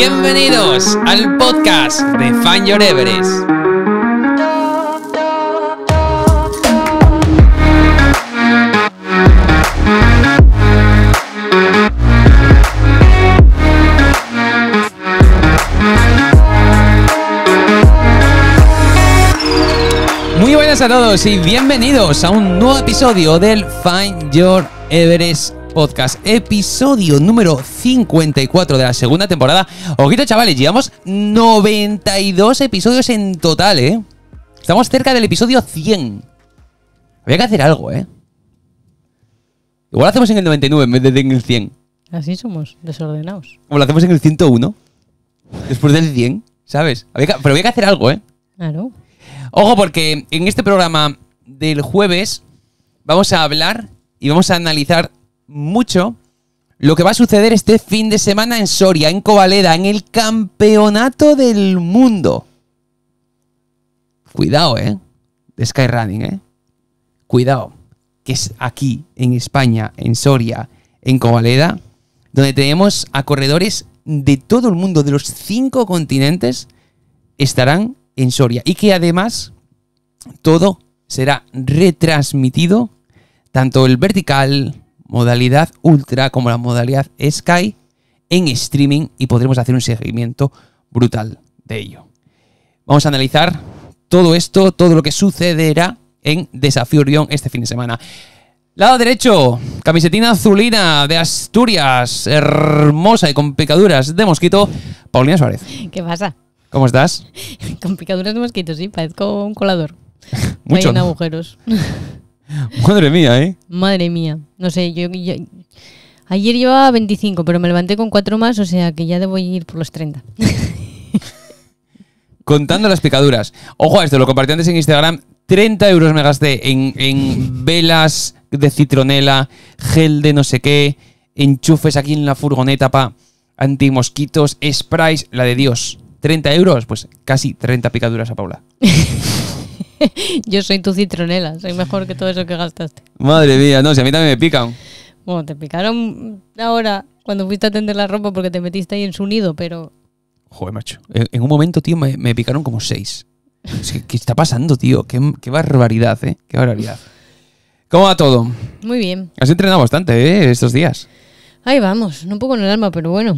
Bienvenidos al podcast de Find Your Everest. Muy buenas a todos y bienvenidos a un nuevo episodio del Find Your Everest Podcast, episodio número 54 de la segunda temporada. Ojito, chavales, llevamos 92 episodios en total, ¿eh? Estamos cerca del episodio 100. Había que hacer algo, ¿eh? Igual lo hacemos en el 99 en vez de en el 100. Así somos, desordenados. Como lo hacemos en el 101. Después del 100, ¿sabes? pero había que hacer algo, ¿eh? Claro. Ojo, porque en este programa del jueves vamos a hablar y vamos a analizar mucho lo que va a suceder este fin de semana en Soria, en Covaleda, en el campeonato del mundo. Cuidado, ¿eh? De Skyrunning, ¿eh? Cuidado, que es aquí, en España, en Soria, en Covaleda, donde tenemos a corredores de todo el mundo, de los cinco continentes, estarán en Soria. Y que además todo será retransmitido, tanto el vertical, modalidad Ultra como la modalidad Sky en streaming y podremos hacer un seguimiento brutal de ello. Vamos a analizar todo esto, todo lo que sucederá en Desafío Orión este fin de semana. Lado derecho, camisetina azulina de Asturias, hermosa y con picaduras de mosquito, Paulina Suárez. ¿Qué pasa? ¿Cómo estás? con picaduras de mosquito, sí, parezco un colador. agujeros. Madre mía, ¿eh? Madre mía. No sé, yo, yo, ayer llevaba 25, pero me levanté con cuatro más, o sea que ya debo ir por los 30. Contando las picaduras. Ojo a esto, lo compartí antes en Instagram. 30 euros me gasté en, en velas de citronela, gel de no sé qué, enchufes aquí en la furgoneta para antimosquitos, sprays, la de Dios. 30 euros, pues casi 30 picaduras a Paula. Yo soy tu citronela, soy mejor que todo eso que gastaste. Madre mía, no, si a mí también me pican. Bueno, te picaron ahora cuando fuiste a tender la ropa porque te metiste ahí en su nido, pero. Joder, macho. En un momento, tío, me, picaron como seis. ¿Qué está pasando, tío? Qué, barbaridad, ¿eh? Qué barbaridad. ¿Cómo va todo? Muy bien. Has entrenado bastante, ¿eh? Estos días. Ahí vamos, no un poco en el alma, pero bueno.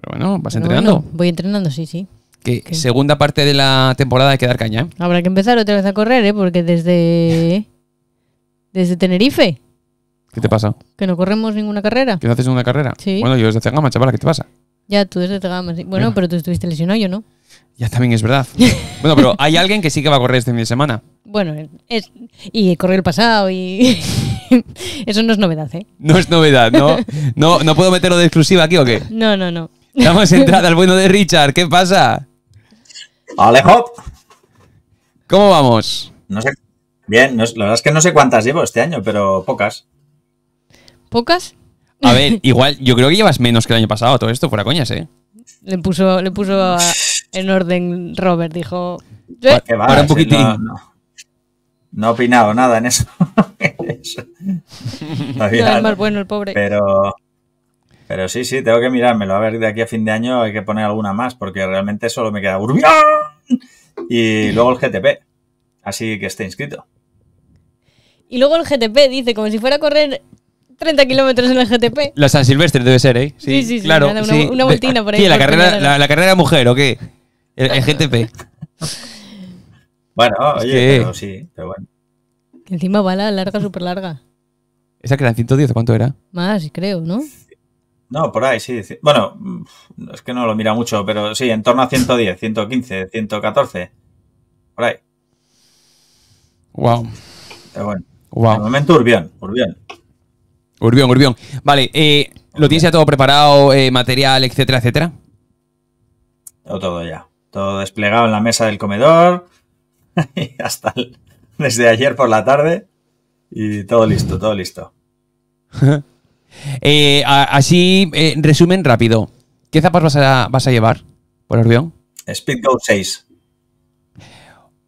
Pero bueno, vas entrenando. voy entrenando, sí, sí que segunda parte de la temporada hay que dar caña. ¿eh? Habrá que empezar otra vez a correr, ¿eh? Porque desde. Desde Tenerife. ¿Qué te pasa? Que no corremos ninguna carrera. ¿Que no haces ninguna carrera? Sí. Bueno, yo desde Tegama, chaval, ¿qué te pasa? Ya, tú desde Tegama. Bueno, pero tú estuviste lesionado, yo no. Ya también es verdad. bueno, pero hay alguien que sí que va a correr este fin de semana. Bueno, es, y correr el pasado y. Eso no es novedad, ¿eh? No es novedad, ¿no? ¿no? ¿No puedo meterlo de exclusiva aquí o qué? No, no, no. Damos entrada al bueno de Richard, ¿qué pasa? Alejo. ¿Cómo vamos? No sé. Bien, la verdad es que no sé cuántas llevo este año, pero pocas. ¿Pocas? A ver, igual, yo creo que llevas menos que el año pasado todo esto, fuera coñas, ¿eh? Le puso, le puso en orden Robert, dijo. un poquitín. No, he opinado nada en eso. no, es más bueno el pobre. Pero, pero sí, sí, tengo que mirármelo. A ver, de aquí a fin de año hay que poner alguna más, porque realmente solo me queda Urbión y luego el GTP. Así que esté inscrito. Y luego el GTP, dice, como si fuera a correr 30 kilómetros en el GTP. La San Silvestre debe ser, ¿eh? Sí, sí, sí. Claro, sí. Una, voltina por ahí. Sí, la carrera, la, carrera mujer, ¿o qué? El, GTP. bueno, oye, pero sí, pero bueno. Que encima va la larga, súper larga. ¿Esa que era 110 cuánto era? Más, creo, ¿no? No, por ahí sí. Bueno, es que no lo mira mucho, pero sí, en torno a 110, 115, 114. Por ahí. Wow. Pero bueno. Wow. De momento Urbión, Urbión. Urbión, Urbión. Vale, eh, ¿lo tienes ya todo preparado, eh, material, etcétera, etcétera? Todo, ya. Todo desplegado en la mesa del comedor. hasta desde ayer por la tarde. Y todo listo, todo listo. Eh, así, en eh, resumen rápido. ¿Qué zapas vas a, llevar por Orbión? Speed 6.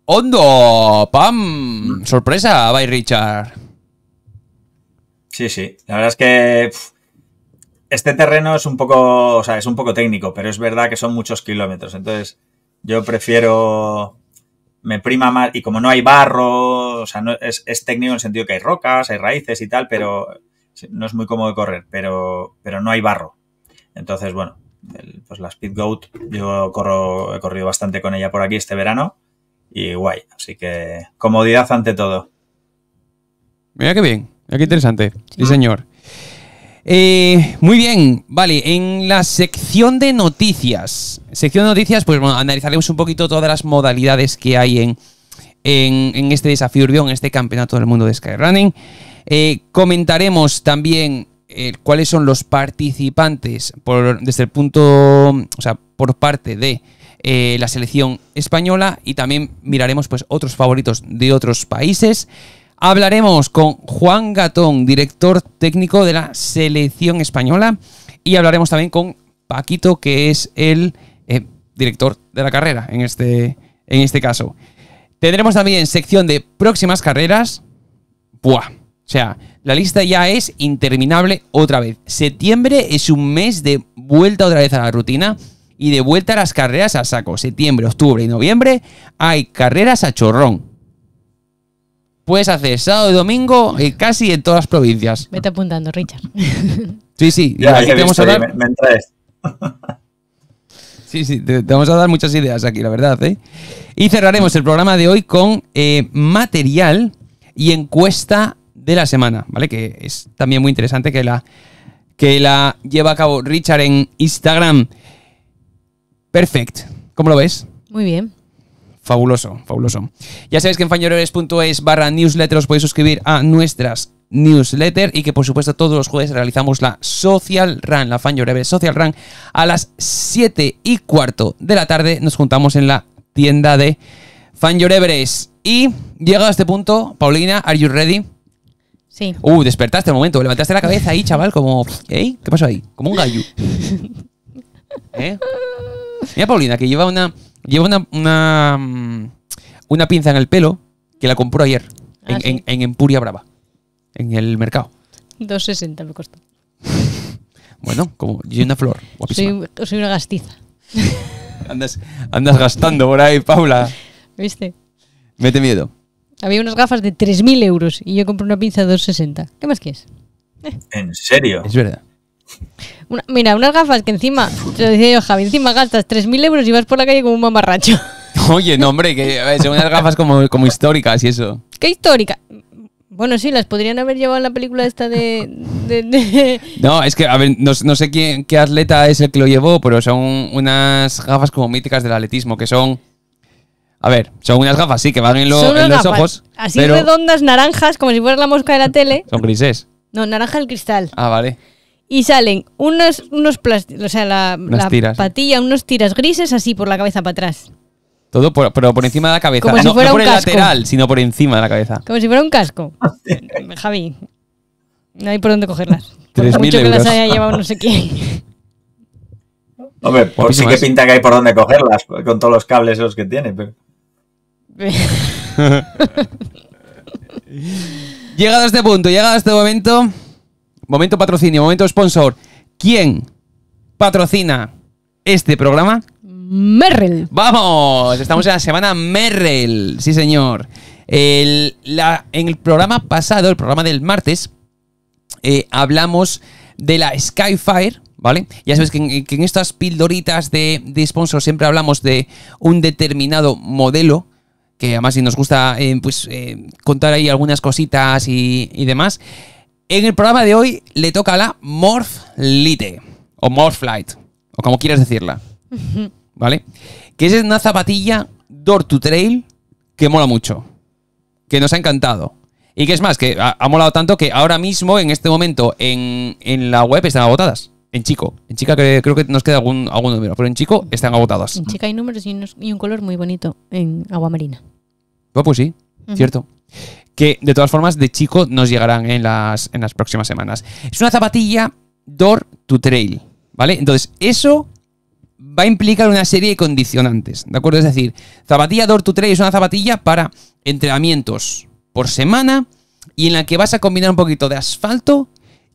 ¡Hondo! ¡Pam! Mm. Sorpresa, bye Richard. Sí, sí. La verdad es que este terreno es un poco, o sea, es un poco técnico, pero es verdad que son muchos kilómetros. Entonces, yo prefiero me prima más y como no hay barro, o sea, es, es técnico en el sentido que hay rocas, hay raíces y tal, pero no es muy cómodo correr, pero, pero no hay barro. Entonces, bueno, pues la Speed Goat, yo corro, he corrido bastante con ella por aquí este verano y guay. Así que comodidad ante todo. Mira qué bien, qué interesante. Sí, mm. señor. Eh, muy bien, vale, en la sección de noticias. Sección de noticias, pues bueno, analizaremos un poquito todas las modalidades que hay en, en, este desafío urbano en este campeonato del mundo de Skyrunning. Eh, comentaremos también eh, cuáles son los participantes por, desde el punto, o sea, por parte de eh, la selección española y también miraremos pues otros favoritos de otros países. Hablaremos con Juan Gatón, director técnico de la selección española y hablaremos también con Paquito, que es el director de la carrera en este, en este caso. Tendremos también sección de próximas carreras. Buah, o sea, la lista ya es interminable otra vez. Septiembre es un mes de vuelta otra vez a la rutina y de vuelta a las carreras a saco. Septiembre, octubre y noviembre hay carreras a chorrón. Puedes hacer sábado y domingo eh, casi en todas las provincias. Vete apuntando, Richard. Sí, sí. Ya, te vamos a dar... me, Sí, sí, te, vamos a dar muchas ideas aquí, la verdad. ¿eh? Y cerraremos el programa de hoy con eh, material y encuesta de la semana, ¿vale? Que es también muy interesante que la, que la lleva a cabo Richard en Instagram. Perfect. ¿Cómo lo ves? Muy bien. Fabuloso, fabuloso. Ya sabéis que en Fanyorebres.es barra newsletter os podéis suscribir a nuestras newsletter y que por supuesto todos los jueves realizamos la Social Run, la Fan Social Run a las 7 y cuarto de la tarde nos juntamos en la tienda de Fan Y llegado a este punto, Paulina, ¿are you ready? Sí. Uh, despertaste un momento, levantaste la cabeza ahí, chaval, como, ¿eh? ¿Qué pasó ahí? Como un gallo. ¿Eh? Mira Paulina, que lleva una lleva una, una, mm, pinza en el pelo que la compró ayer ah, en, Empuria Brava, en el mercado. 2.60 me costó. bueno, como y una flor. Soy, una gastiza. andas, andas gastando por ahí, Paula. ¿Viste? Mete miedo. Había unas gafas de 3.000 euros y yo compré una pinza de 260. ¿Qué más quieres? Eh. ¿En serio? Es verdad. mira, unas gafas que encima, te lo decía yo, Javi, encima gastas 3.000 euros y vas por la calle como un mamarracho. Oye, no, hombre, que son unas gafas como, como históricas y eso. ¿Qué histórica? Bueno, sí, las podrían haber llevado en la película esta de... No, es que, a ver, no, sé quién, qué atleta es el que lo llevó, pero son unas gafas como míticas del atletismo, que son a ver, son unas gafas, sí, que van en, los ojos. Así redondas, naranjas, como si fuera la mosca de la tele. Son grises. No, naranja el cristal. Ah, vale. Y salen unos, unos o sea, la, patilla, unos tiras grises así por la cabeza para atrás. Todo, pero por encima de la cabeza. no, por el lateral, sino por encima de la cabeza. Como si fuera un casco. Javi, no hay por dónde cogerlas. 3.000 mucho que las haya llevado no sé quién. Hombre, sí que pinta que hay por dónde cogerlas, con todos los cables esos que tiene. Pero... llegado a este punto, llegado a este momento, momento patrocinio, momento sponsor. ¿Quién patrocina este programa? Merrell. Vamos, estamos en la semana Merrell, sí señor. en el programa pasado, el programa del martes, eh, hablamos de la Skyfire, ¿vale? Ya sabes que en, estas pildoritas de, de sponsor siempre hablamos de un determinado modelo que además si nos gusta eh, pues, eh, contar ahí algunas cositas y, demás. En el programa de hoy le toca la Morph Lite, o Morph Light, o como quieras decirla, ¿vale? Que es una zapatilla Door to Trail que mola mucho, que nos ha encantado. Y que es más, que ha, molado tanto que ahora mismo, en este momento, en, la web están agotadas. En chico. En chica creo, que nos queda algún, algún número, pero en chico están agotadas. En chica hay números y un color muy bonito en agua marina pues sí, cierto. Que de todas formas de chico nos llegarán en las, en las próximas semanas. Es una zapatilla door to trail, ¿vale? Entonces, eso va a implicar una serie de condicionantes, ¿de acuerdo? Es decir, zapatilla door to trail es una zapatilla para entrenamientos por semana y en la que vas a combinar un poquito de asfalto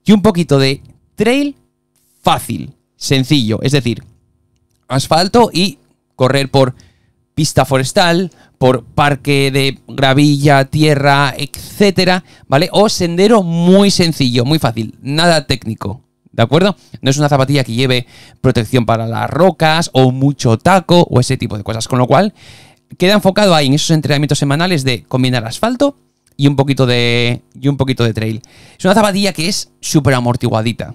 y un poquito de trail fácil, sencillo, es decir, asfalto y correr por Vista forestal, por parque de gravilla, tierra, etcétera, ¿vale? O sendero muy sencillo, muy fácil, nada técnico. ¿De acuerdo? No es una zapatilla que lleve protección para las rocas o mucho taco o ese tipo de cosas. Con lo cual, queda enfocado ahí en esos entrenamientos semanales de combinar asfalto y un poquito de, y un poquito de trail. Es una zapatilla que es súper amortiguadita.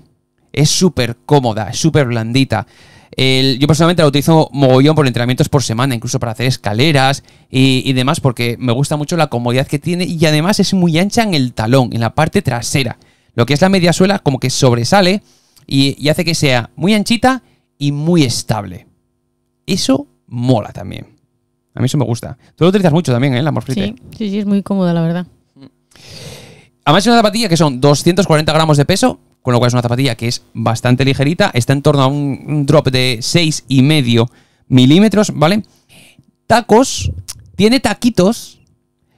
Es súper cómoda, es súper blandita yo personalmente la utilizo mogollón por entrenamientos por semana, incluso para hacer escaleras y, demás, porque me gusta mucho la comodidad que tiene y además es muy ancha en el talón, en la parte trasera. Lo que es la media suela como que sobresale y, y hace que sea muy anchita y muy estable. Eso mola también. A mí eso me gusta. Tú lo utilizas mucho también, ¿eh? La Sí, sí, sí, es muy cómoda, la verdad. Además es una zapatilla que son 240 gramos de peso, con lo cual es una zapatilla que es bastante ligerita, está en torno a un drop de 6,5 milímetros, ¿vale? Tacos, tiene taquitos,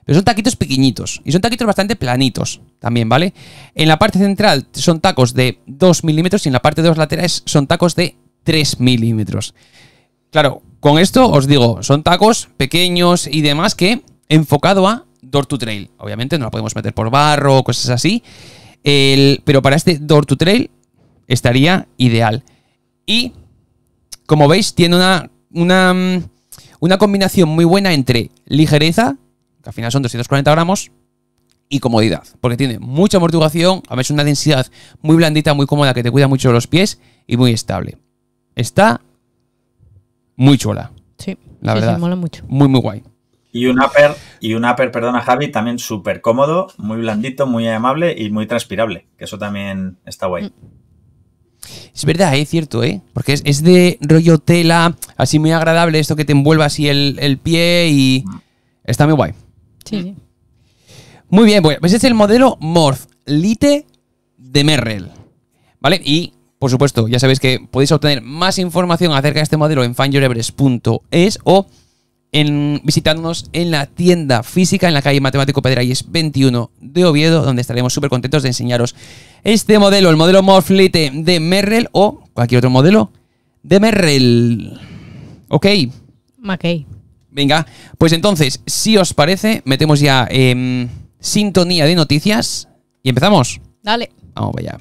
pero son taquitos pequeñitos y son taquitos bastante planitos también, ¿vale? En la parte central son tacos de 2 milímetros y en la parte de los laterales son tacos de 3 milímetros. Claro, con esto os digo, son tacos pequeños y demás que enfocado a door to trail. Obviamente no la podemos meter por barro o cosas así pero para este Door to Trail estaría ideal. Y, como veis, tiene una, una, mm, combinación muy buena entre ligereza, que al final son 240 gramos, y comodidad, porque tiene mucha amortiguación, a veces una densidad muy blandita, muy cómoda, que te cuida mucho los pies y muy estable. Está muy chula. Sí, la verdad. mola mucho. Muy, muy guay. Y un upper, y un perdona Javi, también súper cómodo, muy blandito, muy amable y muy transpirable, que eso también está guay. Mm. Es verdad, es eh, cierto, ¿eh? Porque es, de rollo tela, así muy agradable, esto que te envuelva así el, pie y mm. está muy guay. Sí. Muy bien, pues es el modelo Morph Lite de Merrell. ¿Vale? Y, por supuesto, ya sabéis que podéis obtener más información acerca de este modelo en fanjorebres.es o visitándonos en la tienda física en la calle Matemático es 21 de Oviedo, donde estaremos súper contentos de enseñaros este modelo, el modelo Morflete de Merrell o cualquier otro modelo de Merrell. ¿Ok? Venga, pues entonces, si os parece, metemos ya en sintonía de noticias y empezamos. Dale. Vamos allá.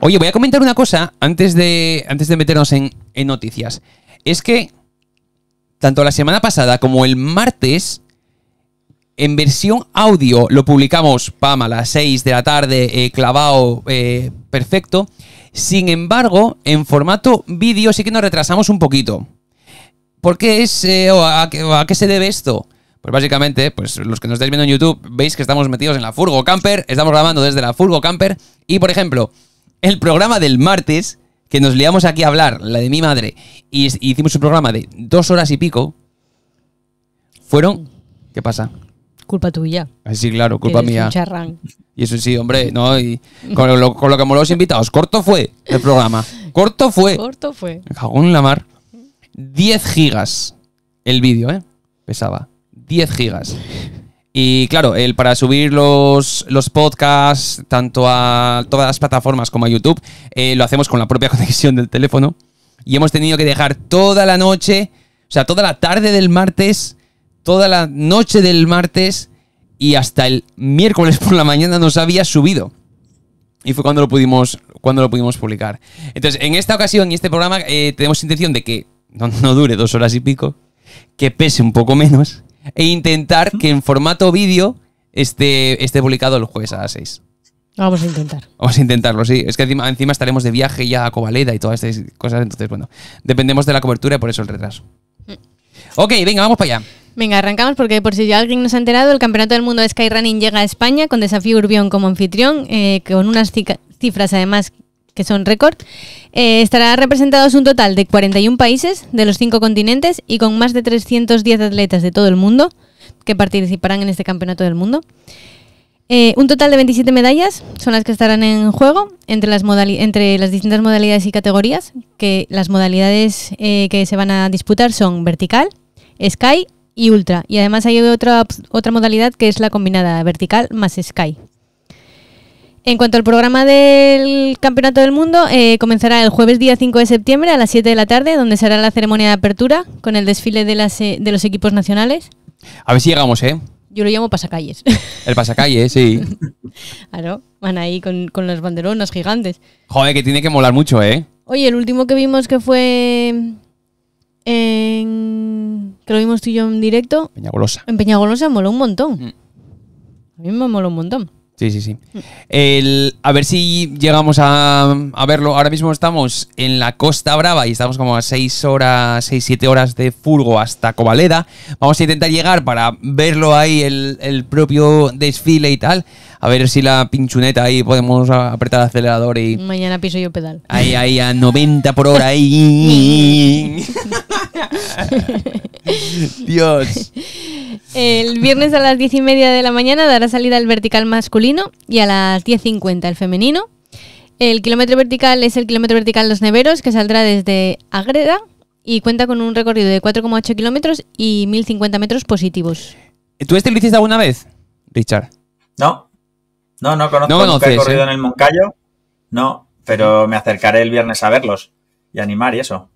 Oye, voy a comentar una cosa antes de, antes de meternos en, noticias. Es que tanto la semana pasada como el martes, en versión audio, lo publicamos, pam, a las 6 de la tarde, eh, clavado, eh, perfecto. Sin embargo, en formato vídeo sí que nos retrasamos un poquito. ¿Por qué es, eh, o a, qué se debe esto? Pues básicamente, pues los que nos estáis viendo en YouTube, veis que estamos metidos en la Furgo Camper, estamos grabando desde la Furgo Camper, y por ejemplo, el programa del martes, que nos liamos aquí a hablar, la de mi madre, y, hicimos un programa de dos horas y pico, fueron... ¿Qué pasa? Culpa tuya. Ah, sí, claro, culpa mía. Un charrán. Y eso sí, hombre, ¿no? Y con lo, que moló los invitados. Corto fue el programa. Corto fue. Corto fue. Jagón la mar. 10 gigas el vídeo, ¿eh? Pesaba. 10 gigas. Y claro, el, para subir los, los podcasts, tanto a todas las plataformas como a YouTube, eh, lo hacemos con la propia conexión del teléfono. Y hemos tenido que dejar toda la noche, o sea, toda la tarde del martes, toda la noche del martes y hasta el miércoles por la mañana nos había subido. Y fue cuando lo pudimos, cuando lo pudimos publicar. Entonces, en esta ocasión y este programa eh, tenemos intención de que no dure dos horas y pico, que pese un poco menos e intentar que en formato vídeo esté, esté publicado el jueves a las 6. Vamos a intentar. Vamos a intentarlo, sí. Es que encima, estaremos de viaje ya a Cobaleda y todas estas cosas. Entonces, bueno, dependemos de la cobertura y por eso el retraso. Mm. Ok, venga, vamos para allá. Venga, arrancamos porque por si ya alguien nos ha enterado, el Campeonato del Mundo de Skyrunning llega a España con Desafío Urbión como anfitrión, eh, con unas cifras además que son récord, eh, estará representados un total de 41 países de los cinco continentes y con más de 310 atletas de todo el mundo que participarán en este campeonato del mundo. Eh, un total de 27 medallas son las que estarán en juego entre las, entre las distintas modalidades y categorías, que las modalidades eh, que se van a disputar son vertical, sky y ultra. Y además hay otra, otra modalidad que es la combinada vertical más sky. En cuanto al programa del Campeonato del Mundo, eh, comenzará el jueves día 5 de septiembre a las 7 de la tarde, donde será la ceremonia de apertura con el desfile de, las, eh, de los equipos nacionales. A ver si llegamos, ¿eh? Yo lo llamo pasacalles. El pasacalles, sí. claro, van ahí con, con los banderonas gigantes. Joder, que tiene que molar mucho, ¿eh? Oye, el último que vimos que fue en... que lo vimos tú y yo en directo. Peñagolosa. En Peñagolosa moló un montón. Mm. A mí me moló un montón. Sí, sí, sí. El, a ver si llegamos a, verlo. Ahora mismo estamos en la Costa Brava y estamos como a 6 horas, 6, 7 horas de furgo hasta Covaleda. Vamos a intentar llegar para verlo ahí, el, el propio desfile y tal. A ver si la pinchuneta ahí podemos apretar el acelerador y... Mañana piso yo pedal. Ahí, ahí, a 90 por hora ahí. Dios. El viernes a las diez y media de la mañana dará salida el vertical masculino y a las 10.50 el femenino. El kilómetro vertical es el kilómetro vertical Los Neveros, que saldrá desde Agreda y cuenta con un recorrido de 4,8 kilómetros y 1.050 metros positivos. ¿Tú este lo hiciste alguna vez, Richard? No. No, no conozco el recorrido ¿eh? en el Moncayo. No, pero me acercaré el viernes a verlos y animar y eso.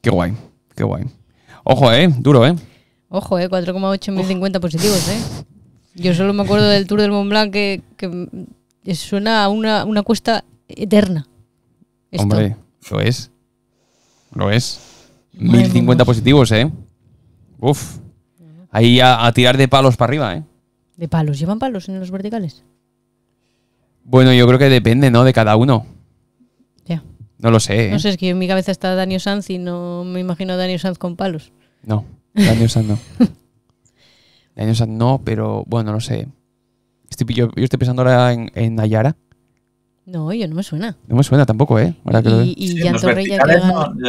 Qué guay, qué guay. Ojo, ¿eh? Duro, ¿eh? Ojo, ¿eh? 50 positivos, ¿eh? Yo solo me acuerdo del Tour del Mont Blanc que, que suena a una, una cuesta eterna. Hombre, lo es. Lo es. 1050 positivos, ¿eh? Uf. Ahí a, a, tirar de palos para arriba, ¿eh? ¿De palos? ¿Llevan palos en los verticales? Bueno, yo creo que depende, ¿no? De cada uno. No lo sé. No ¿eh? sé, es que en mi cabeza está Daniel Sanz y no me imagino a Daniel Sanz con palos. No, Daniel Sanz no. Daniel Sanz no, pero bueno, no sé. yo, estoy pensando ahora en, en Nayara. No, yo no me suena. No me suena tampoco, ¿eh? y, y A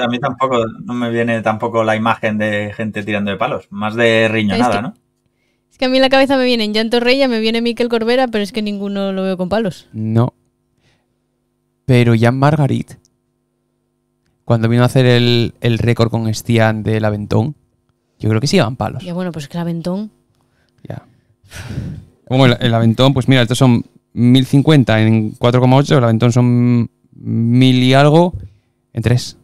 mí tampoco, no me viene tampoco la imagen de gente tirando de palos. Más de riñonada, es ¿no? Es que a mí en la cabeza me vienen Jan me viene Miquel Corbera, pero es que ninguno lo veo con palos. No. Pero ya Margarit. Cuando vino a hacer el, récord con Estian del Aventón, yo creo que sí iban palos. Ya, bueno, pues que el Aventón. Ya. Como el, Aventón, pues mira, estos son 1050 en 4,8, el Aventón son 1000 y algo en 3.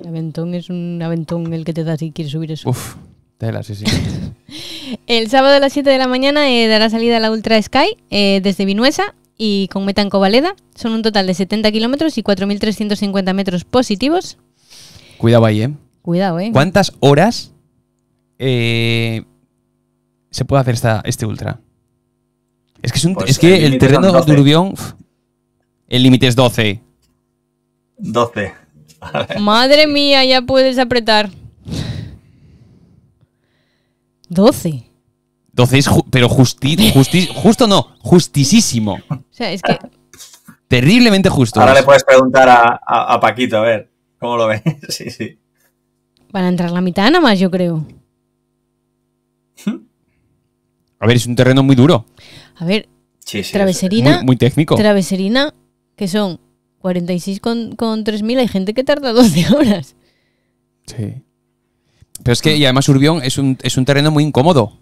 El Aventón es un Aventón el que te da si quieres subir eso. Uf, tela, sí, sí. El sábado a las 7 de la mañana eh, dará salida la Ultra Sky eh, desde Vinuesa y con valeda Son un total de 70 kilómetros y 4.350 metros positivos. Cuidado ahí, ¿eh? Cuidado, ¿eh? ¿Cuántas horas eh, se puede hacer este ultra? Es que, es, pues que el, terreno de Urubión… El límite es 12. 12. Madre mía, ya puedes apretar. 12. Entonces, pero justi justi justo no, justisísimo. O sea, es que... Terriblemente justo. Ahora le puedes preguntar a, Paquito, a ver, ¿cómo lo ves? sí, sí. Van a entrar la mitad nada más, yo creo. A ver, es un terreno muy duro. A ver, traveserina. Muy, técnico. Traveserina, que son 46 con, 3.000, hay gente que tarda 12 horas. Sí. Pero es que, y además Urbión es un terreno muy incómodo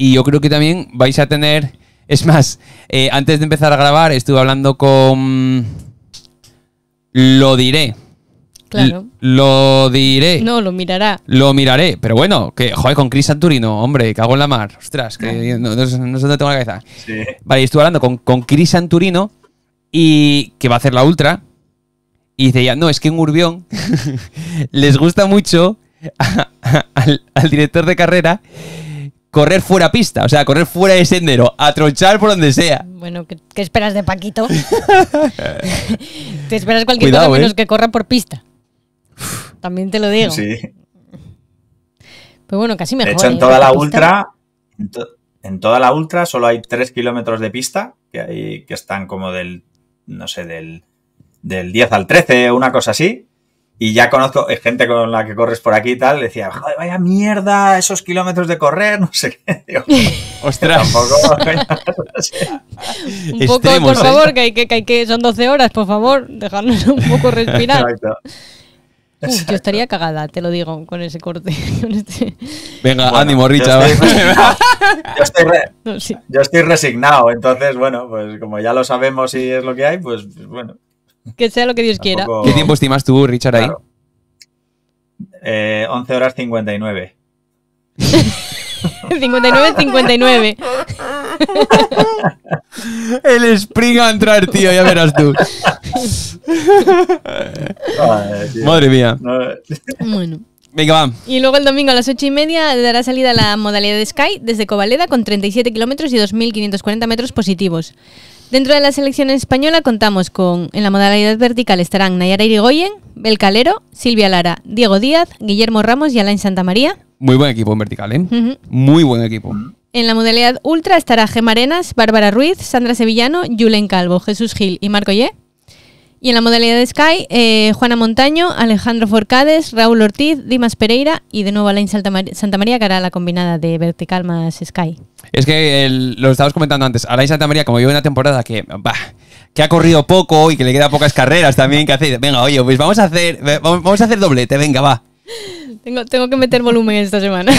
y yo creo que también vais a tener... Es más, eh, antes de empezar a grabar estuve hablando con... Lo diré. Claro. lo diré. No, lo mirará. Lo miraré. Pero bueno, que, joder, con Chris Santurino, hombre, cago en la mar. Ostras, que no, sé dónde tengo la cabeza. Vale, estuve hablando con, con Chris Santurino y que va a hacer la ultra. Y dice ya, no, es que en Urbión les gusta mucho al director de carrera correr fuera pista, o sea, correr fuera de sendero, a por donde sea. Bueno, ¿qué, esperas de Paquito? te esperas cualquier cosa menos eh. que corra por pista. También te lo digo. Sí. Pues bueno, casi mejor. De hecho, en ¿eh? toda la, ultra, en, toda la ultra solo hay 3 kilómetros de pista que, que están como del, no sé, del, del 10 al 13, una cosa así. Y ya conozco eh, gente con la que corres por aquí y tal, decía, joder, vaya mierda, esos kilómetros de correr, no sé qué. Ostras. Tampoco. un poco, por ¿eh? favor, que, que, son 12 horas, por favor, dejarnos un poco respirar. yo estaría cagada, te lo digo, con ese corte. Venga, ánimo, Richard. Yo estoy, resignado, entonces, bueno, pues como ya lo sabemos y es lo que hay, pues bueno que sea lo que Dios quiera. ¿Qué tiempo estimas tú, Richard, ahí? 11 eh, horas 59. 59, 59. El spring a entrar, tío, ya verás tú. Madre mía. Bueno. Venga, va. Y luego el domingo a las 8 y media dará salida la modalidad de Sky desde Covaleda con 37 kilómetros y 2.540 metros positivos. Dentro de la selección española contamos con, en la modalidad vertical estarán Nayara Irigoyen, Bel Calero, Silvia Lara, Diego Díaz, Guillermo Ramos y Alain Santamaría. Muy buen equipo en vertical, ¿eh? Muy buen equipo. En la modalidad ultra estará Gemarenas, Bárbara Ruiz, Sandra Sevillano, Julen Calvo, Jesús Gil y Marco Yé. Y en la modalidad de Sky, eh, Juana Montaño, Alejandro Forcades, Raúl Ortiz, Dimas Pereira y de nuevo Alain Santa, María, que hará la combinada de vertical más Sky. Es que lo estábamos comentando antes. Alain Santa María, como lleva una temporada que, que ha corrido poco y que le queda pocas carreras también, que hace, venga, oye, pues vamos a hacer, vamos a hacer doblete, venga, va. Tengo, que meter volumen esta semana.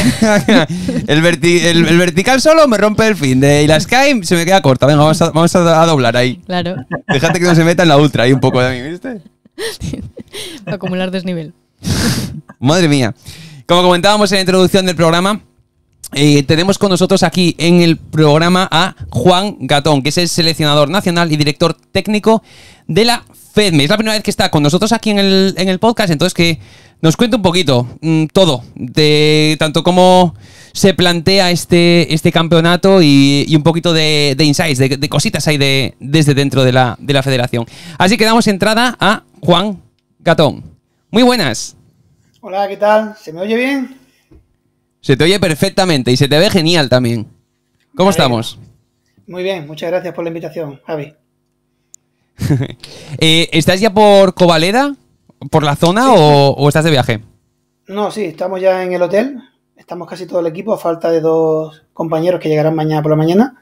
el, vertical solo me rompe el fin. De, y la Sky se me queda corta. Venga, vamos a, doblar ahí. Claro. Déjate que no se meta en la ultra ahí un poco de ¿viste? acumular desnivel. Madre mía. Como comentábamos en la introducción del programa, eh, tenemos con nosotros aquí en el programa a Juan Gatón, que es el seleccionador nacional y director técnico de la FEDME. Es la primera vez que está con nosotros aquí en el, en el podcast, entonces que nos cuenta un poquito mm, todo, de tanto cómo se plantea este, este campeonato y, un poquito de, insights, de, cositas ahí de, desde dentro de la, federación. Así que damos entrada a Juan Gatón. Muy buenas. Hola, ¿qué tal? ¿Se me oye bien? Se te oye perfectamente y se te ve genial también. ¿Cómo estamos? Muy bien, muchas gracias por la invitación, Javi. Eh, ¿Estás ya por Covaleda? ¿Por la zona o, estás de viaje? No, sí, estamos ya en el hotel. Estamos casi todo el equipo, a falta de dos compañeros que llegarán mañana por la mañana.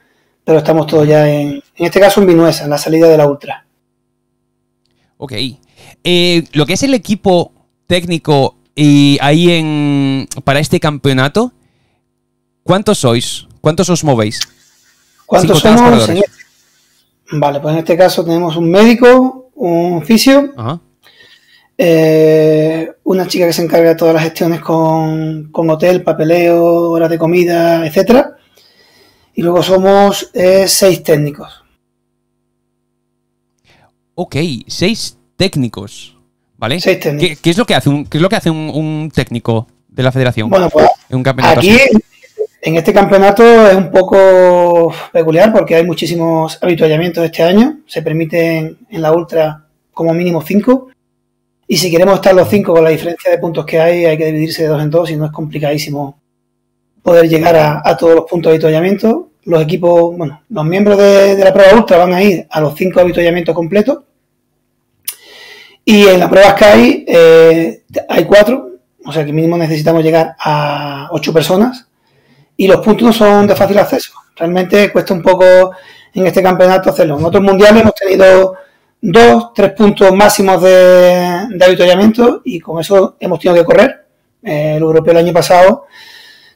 Pero estamos todos ya en, en este caso en Vinuesa, en la salida de la Ultra. Ok. Eh, lo que es el equipo técnico y ahí en para este campeonato, ¿cuántos sois? ¿Cuántos os movéis? ¿Cuántos somos? Este- vale, pues en este caso tenemos un médico, un fisio, Ajá. Eh, una chica que se encarga de todas las gestiones con, hotel, papeleo, horas de comida, etcétera. Y luego somos eh, seis técnicos. Ok, seis técnicos. ¿Vale? ¿Qué, es lo que hace un, es lo que hace un, técnico de la federación? Bueno, pues aquí en este campeonato es un poco peculiar porque hay muchísimos habituallamientos este año. Se permiten en la Ultra como mínimo cinco. Y si queremos estar los cinco con la diferencia de puntos que hay, hay que dividirse de dos en dos y no es complicadísimo poder llegar a, todos los puntos de avituallamiento. Los equipos, bueno, los miembros de, la prueba ultra van a ir a los cinco avituallamientos completos. Y en las pruebas que hay, eh, hay cuatro, o sea que mínimo necesitamos llegar a ocho personas. Y los puntos no son de fácil acceso. Realmente cuesta un poco en este campeonato hacerlo. En otros mundiales hemos tenido dos, tres puntos máximos de, de avituallamiento y con eso hemos tenido que correr. Eh, el europeo el año pasado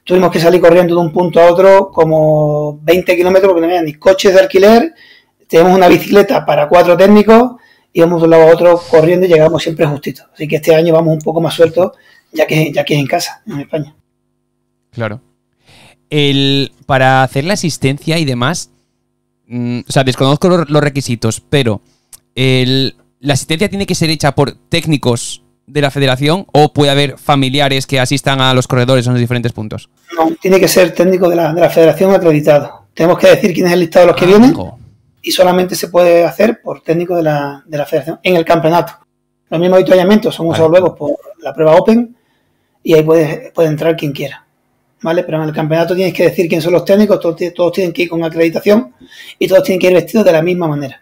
tuvimos que salir corriendo de un punto a otro como 20 kilómetros porque no había ni coches de alquiler, tenemos una bicicleta para cuatro técnicos, íbamos de un lado a otro corriendo y llegamos siempre justitos. Así que este año vamos un poco más sueltos ya que, ya que es en casa, en España. Claro. para hacer la asistencia y demás, mm, o sea, desconozco los requisitos, pero la asistencia tiene que ser hecha por técnicos de la federación o puede haber familiares que asistan a los corredores en los diferentes puntos? No, tiene que ser técnico de la, de la federación acreditado. Tenemos que decir quién es el listado de los que ah, vienen y solamente se puede hacer por técnico de la, federación en el campeonato. Los mismos avituallamientos son usados luego por la prueba Open y ahí puede, puede entrar quien quiera. ¿Vale? Pero en el campeonato tienes que decir quién son los técnicos, todos, todos tienen que ir con acreditación y todos tienen que ir vestidos de la misma manera.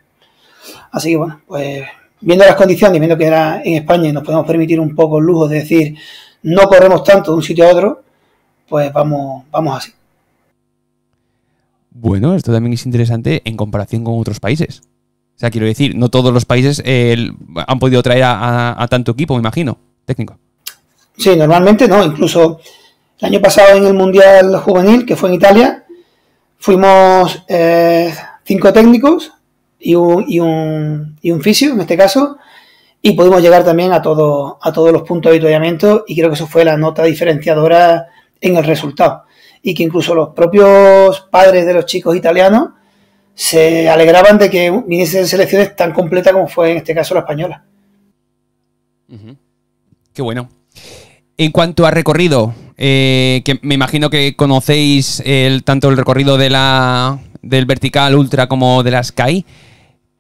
Así que bueno, pues viendo las condiciones y viendo que era en España y nos podemos permitir un poco el lujo de decir no corremos tanto de un sitio a otro, pues vamos, vamos así. Bueno, esto también es interesante en comparación con otros países. O sea, quiero decir, no todos los países han podido traer a, tanto equipo, me imagino, técnico. Sí, normalmente no. Incluso el año pasado en el Mundial Juvenil, que fue en Italia, fuimos eh, cinco técnicos, y un, y y un fisio en este caso, y pudimos llegar también a, todos a todos los puntos de avituallamiento y creo que eso fue la nota diferenciadora en el resultado. Y que incluso los propios padres de los chicos italianos se alegraban de que viniesen selecciones tan completa como fue en este caso la española. Qué bueno. En cuanto a recorrido, eh, que me imagino que conocéis el, tanto el recorrido de la, del vertical ultra como de la Sky.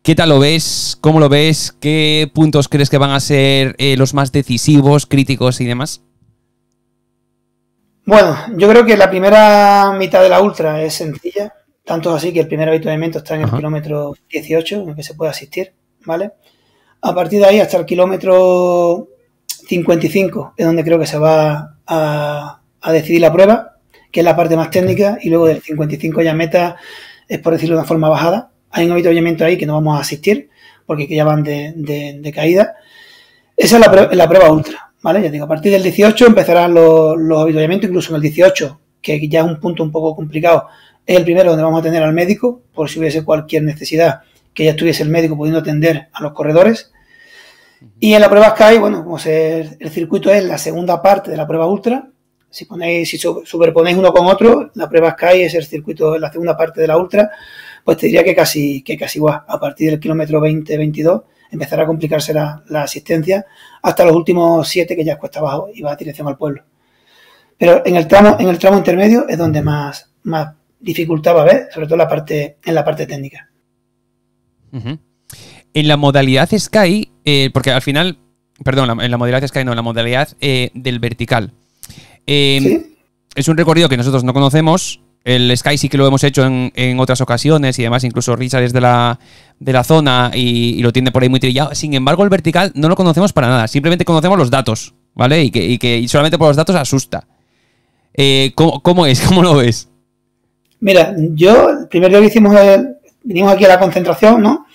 ¿Qué tal lo ves? ¿Cómo lo ves? ¿Qué puntos crees que van a ser eh, los más decisivos, críticos y demás? Bueno, yo creo que la primera mitad de la ultra es sencilla, tanto así que el primer habituamiento está en el kilómetro 18, en el que se puede asistir, ¿vale? A partir de ahí hasta el kilómetro 55 es donde creo que se va a, a decidir la prueba, que es la parte más técnica, y luego del 55 ya meta es por decirlo de una forma bajada, hay un avituallamiento ahí que no vamos a asistir porque ya van de, caída. Esa es la prueba, ultra, ¿vale? Ya digo, a partir del 18 empezarán los, los avituallamientos, incluso en el 18, que ya es un punto un poco complicado, es el primero donde vamos a tener al médico, por si hubiese cualquier necesidad que ya estuviese el médico pudiendo atender a los corredores. Y en la prueba Sky, bueno, como el circuito es la segunda parte de la prueba Ultra, si ponéis, si superponéis uno con otro, la prueba Sky es el circuito, la segunda parte de la Ultra, pues te diría que casi, que casi igual, a partir del kilómetro 20-22 empezará a complicarse la, la, asistencia hasta los últimos 7 que ya cuesta abajo y va a dirección al pueblo. Pero en el tramo, en el tramo intermedio es donde más, más dificultad va a haber, sobre todo en la parte, en la parte técnica. En la modalidad Sky, eh, porque al final, perdón, en la modalidad Sky no, en la modalidad eh, del vertical. Eh, es un recorrido que nosotros no conocemos, el Sky sí que lo hemos hecho en, otras ocasiones y además incluso Richard es de la, zona y, lo tiene por ahí muy trillado. Sin embargo, el vertical no lo conocemos para nada, simplemente conocemos los datos, ¿vale? Y que, solamente por los datos asusta. Eh, ¿cómo, es? ¿Cómo lo ves? Mira, yo el primer día que hicimos, el, vinimos aquí a la concentración, ¿no?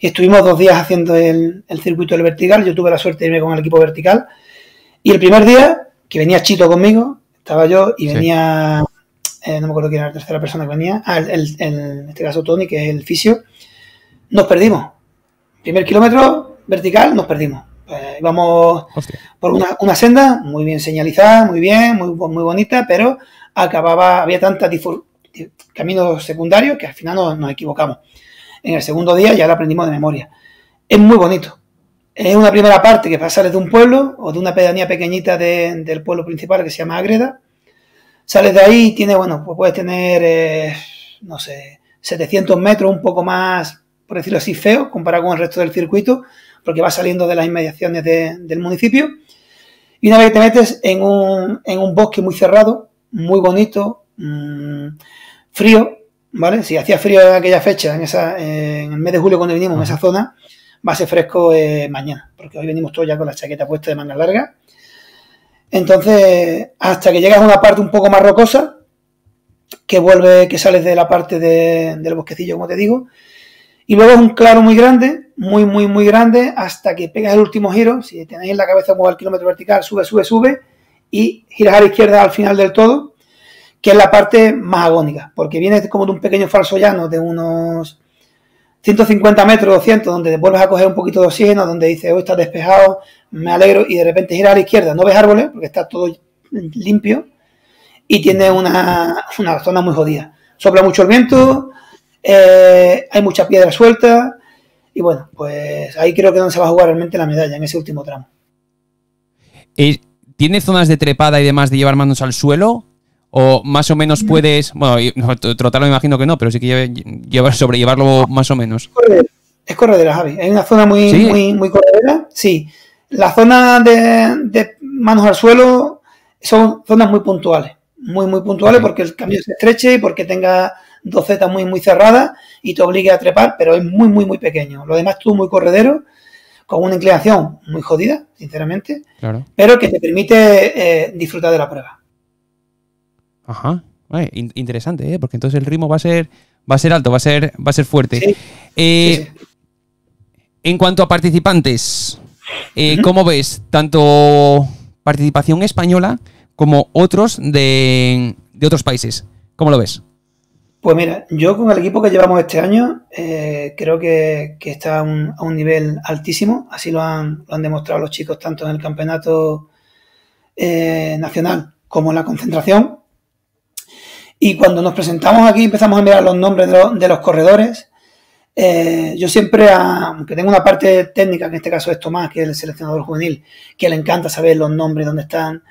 Y estuvimos dos días haciendo el, circuito del vertical. Yo tuve la suerte de irme con el equipo vertical. Y el primer día, que venía Chito conmigo, estaba yo y venía eh, no me acuerdo quién era la tercera persona que venía, ah, en este caso Tony, que es el fisio, nos perdimos. Primer kilómetro vertical, nos perdimos. Eh, íbamos por una, senda muy bien señalizada, muy bien, muy, muy bonita, pero acababa, había tantos caminos secundarios que al final nos, nos equivocamos. En el segundo día ya lo aprendimos de memoria. Es muy bonito, es una primera parte que pasa desde un pueblo o de una pedanía pequeñita del pueblo principal que se llama Agreda Sales de ahí, tiene bueno, pues puedes tener, eh, no sé, 700 metros, un poco más, por decirlo así, feo, comparado con el resto del circuito, porque va saliendo de las inmediaciones del municipio. Y una vez que te metes en un, en un bosque muy cerrado, muy bonito, mm, frío, ¿vale? Si hacía frío en aquella fecha, en, esa, en el mes de julio cuando vinimos, en esa zona, va a ser fresco eh, mañana, porque hoy venimos todos ya con la chaqueta puesta de manga larga entonces, hasta que llegas a una parte un poco más rocosa, que vuelve, que sales de la parte del bosquecillo, como te digo. Y luego es un claro muy grande, muy, muy, muy grande, hasta que pegas el último giro. Si tenéis en la cabeza como el kilómetro vertical, sube, sube, sube, y giras a la izquierda al final del todo, que es la parte más agónica, porque viene como de un pequeño falso llano de unos 150 metros, 200, donde vuelves a coger un poquito de oxígeno, donde dices, oh, está despejado, me alegro y de repente gira a la izquierda, no ves árboles porque está todo limpio y tiene una, zona muy jodida. Sopla mucho el viento, eh, hay mucha piedra suelta y bueno, pues ahí creo que donde se va a jugar realmente la medalla, en ese último tramo. Eh, ¿Tiene zonas de trepada y demás de llevar manos al suelo? ¿O más o menos puedes, bueno, trotarlo me imagino que no, pero sí que llevar, sobrellevarlo más o menos? Es corredera, Javi. Hay una zona muy, muy, muy corredera, sí. Las zonas de, manos al suelo son zonas muy puntuales, muy, muy puntuales porque el camino se estreche y porque tenga dos muy, muy cerradas y te obligue a trepar, pero es muy, muy, muy pequeño. Lo demás tú muy corredero, con una inclinación muy jodida, sinceramente, pero que te permite eh, disfrutar de la prueba. Ajá, interesante, ¿eh? porque entonces el ritmo va a ser, va a ser alto, va a ser, va a ser fuerte. Eh, en cuanto a participantes, eh, ¿Cómo ves tanto participación española como otros de, otros países? ¿Cómo lo ves? Pues mira, yo con el equipo que llevamos este año eh, creo que, está a un, nivel altísimo, así lo han, demostrado los chicos tanto en el campeonato eh, nacional como en la concentración. Y cuando nos presentamos aquí empezamos a mirar los nombres de los corredores eh, yo siempre, aunque tengo una parte técnica, en este caso es Tomás, que es el seleccionador juvenil, que le encanta saber los nombres, dónde están.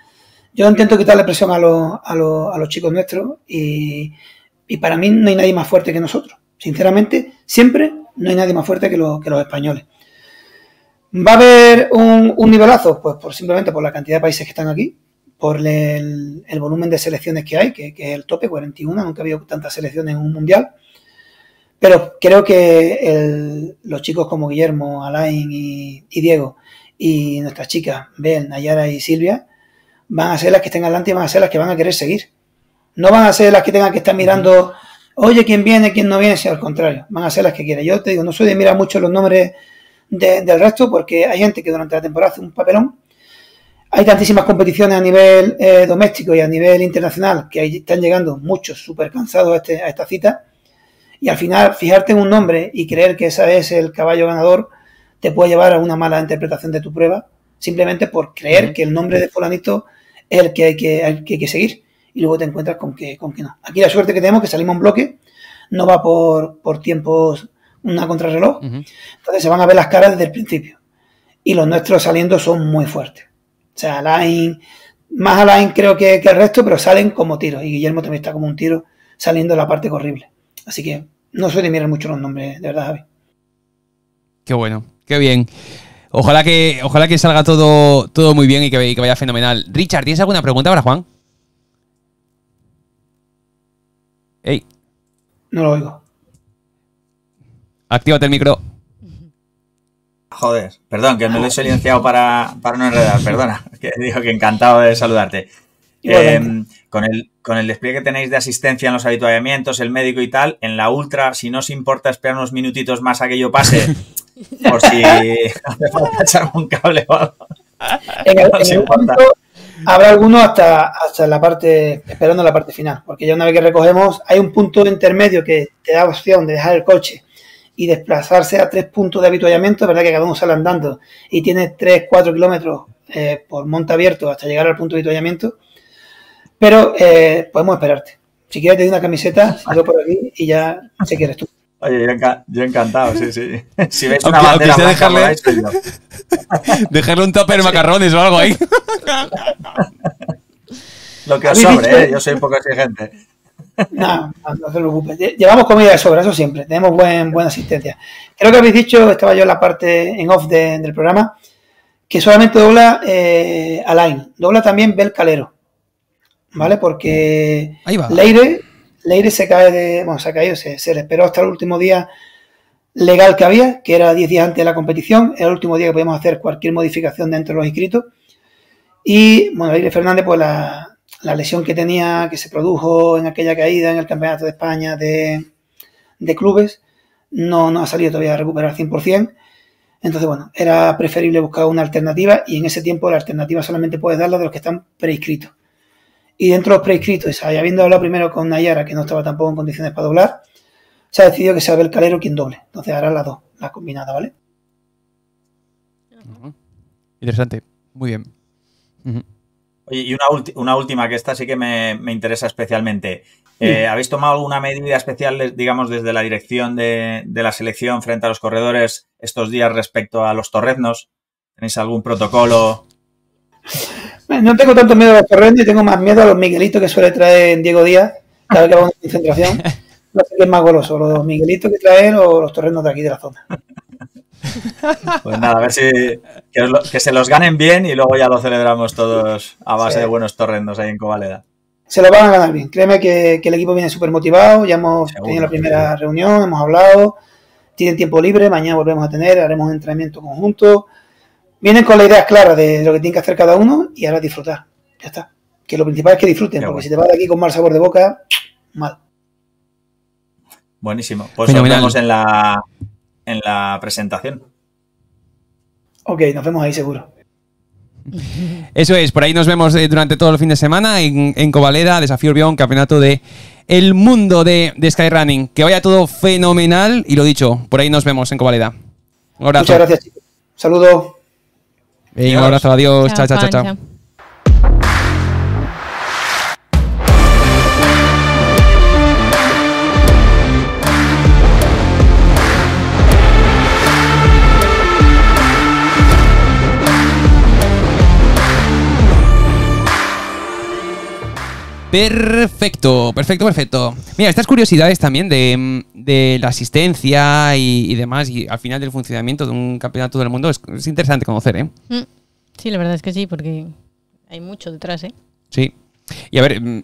Yo intento quitarle presión a los, chicos nuestros y, para mí no hay nadie más fuerte que nosotros. Sinceramente, siempre no hay nadie más fuerte que, que los españoles. ¿Va a haber un, nivelazo? Pues por, simplemente por la cantidad de países que están aquí, por el, volumen de selecciones que hay, que, que, es el tope, 41, nunca ha habido tantas selecciones en un mundial. Pero creo que los chicos como Guillermo, Alain y, Diego y nuestras chicas, Bel, Nayara y Silvia, van a ser las que estén adelante y van a ser las que van a querer seguir. No van a ser las que tengan que estar mirando, oye, quién viene, quién no viene, sino al contrario, van a ser las que quieran. Yo te digo, no soy de mirar mucho los nombres del resto porque hay gente que durante la temporada hace un papelón. Hay tantísimas competiciones a nivel eh, doméstico y a nivel internacional que ahí están llegando muchos súper cansados este, a esta cita y al final fijarte en un nombre y creer que ese es el caballo ganador te puede llevar a una mala interpretación de tu prueba, simplemente por creer que el nombre de fulanito es el que hay que, seguir y luego te encuentras con que, con que no. Aquí la suerte que tenemos que salimos en bloque, no va por, tiempos una contrarreloj, entonces se van a ver las caras desde el principio. Y los nuestros saliendo son muy fuertes. O sea, Alain, más Alain creo que, el resto, pero salen como tiros. Y Guillermo también está como un tiro saliendo de la parte horrible. Así que no suele mirar mucho los nombres, de verdad, Javi. Qué bueno, qué bien. Ojalá que, ojalá que salga todo, todo muy bien y que, vaya fenomenal. Richard, ¿tienes alguna pregunta para Juan? Ey. No lo oigo. Actívate el micro. Joder, perdón, que me lo he silenciado para, para no enredar, perdona. Que que encantado de saludarte. Em, con, el, con el despliegue que tenéis de asistencia en los habituallamientos, el médico y tal, en la ultra, si no os importa esperar unos minutitos más a que yo pase, por si hace falta un cable o algo. habrá algunos hasta, la parte, esperando la parte final, porque ya una vez que recogemos, hay un punto intermedio que te da opción de dejar el coche y desplazarse a tres puntos de habituallamiento, verdad que cada uno sale andando y tiene tres, cuatro kilómetros eh, por monte abierto hasta llegar al punto de habituallamiento pero eh, podemos esperarte. Si quieres, te doy una camiseta, yo por aquí y ya se quieres tú. Oye, yo, encantado, sí, sí. Si ves una bandera dejarle, dejarle un topper de macarrones o algo ahí. Lo que os sobre, ¿eh? yo soy un poco exigente. No, no, se te preocupes. Llevamos comida de sobra, eso siempre. Tenemos buen, buena asistencia. Creo que habéis dicho, estaba yo en la parte en off del programa, que solamente dobla eh, Alain. Dobla también Bel Calero. ¿vale? Porque Leire, se cae de. Bueno, se ha caído, se, le esperó hasta el último día legal que había, que era 10 días antes de la competición, el último día que podíamos hacer cualquier modificación dentro de los inscritos. Y bueno, Leire Fernández, pues la, lesión que tenía, que se produjo en aquella caída en el Campeonato de España de, clubes, no, no ha salido todavía a recuperar 100%. Entonces, bueno, era preferible buscar una alternativa y en ese tiempo la alternativa solamente puedes darla de los que están preinscritos y dentro de los prescritos, habiendo hablado primero con Nayara, que no estaba tampoco en condiciones para doblar, se ha decidido que sea el Calero quien doble. Entonces hará las dos, las combinadas, ¿vale? Interesante, muy bien. Oye, y una, última, que esta sí que me, interesa especialmente. Eh, ¿Habéis tomado alguna medida especial, digamos, desde la dirección de, de, la selección frente a los corredores estos días respecto a los torreznos? ¿Tenéis algún protocolo? Eh, no tengo tanto miedo a los y tengo más miedo a los Miguelitos que suele traer Diego Díaz, cada vez que hago una concentración. No sé qué es más goloso, los Miguelitos que traen o los torrendos de aquí de la zona. Pues nada, a ver si que, se los ganen bien y luego ya lo celebramos todos a base de buenos torrendos ahí en Covaleda. Se los van a ganar bien. Créeme que, el equipo viene súper motivado. Ya hemos tenido la primera reunión, hemos hablado. Tienen tiempo libre. Mañana volvemos a tener, haremos entrenamiento conjunto vienen con la idea clara de lo que tiene que hacer cada uno y ahora disfrutar. Ya está. Que lo principal es que disfruten, porque si te vas de aquí con mal sabor de boca, mal. Buenísimo. Pues nos vemos en la, en la presentación. Ok, nos vemos ahí seguro. Eso es, por ahí nos vemos eh, durante todo el fin de semana en, en Covaleda, Desafío Urbión, Campeonato de El Mundo de, Skyrunning. Que vaya todo fenomenal y lo dicho, por ahí nos vemos en Covaleda. Muchas gracias, chicos. Saludos un abrazo, adiós. chao, chao. chao. chao. Perfecto, perfecto, perfecto. Mira, estas curiosidades también de, la asistencia y, demás, y al final del funcionamiento de un campeonato del mundo, es, interesante conocer, ¿eh? Mm. Sí, la verdad es que sí, porque hay mucho detrás, ¿eh? Sí. Y a ver, mm,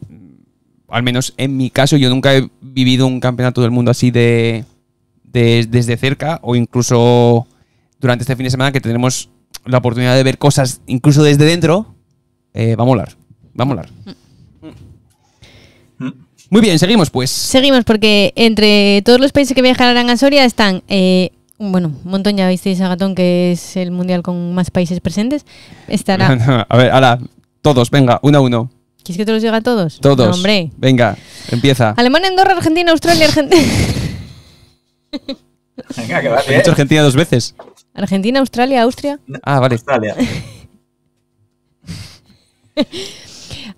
al menos en mi caso, yo nunca he vivido un campeonato del mundo así de, desde cerca, o incluso durante este fin de semana que tenemos la oportunidad de ver cosas incluso desde dentro, eh, va a molar, va a molar. Mm. Muy bien, seguimos pues. Seguimos porque entre todos los países que viajarán a Soria están, eh, bueno, un montón ya visteis a Gatón, que es el mundial con más países presentes. Estará. a ver, ala, todos, venga, uno a uno. ¿Quieres que te los diga a todos? Todos. hombre. Venga, empieza. Alemania, Andorra, Argentina, Australia, Argentina. venga, que va He dicho Argentina dos veces. Argentina, Australia, Austria. Ah, vale. Australia.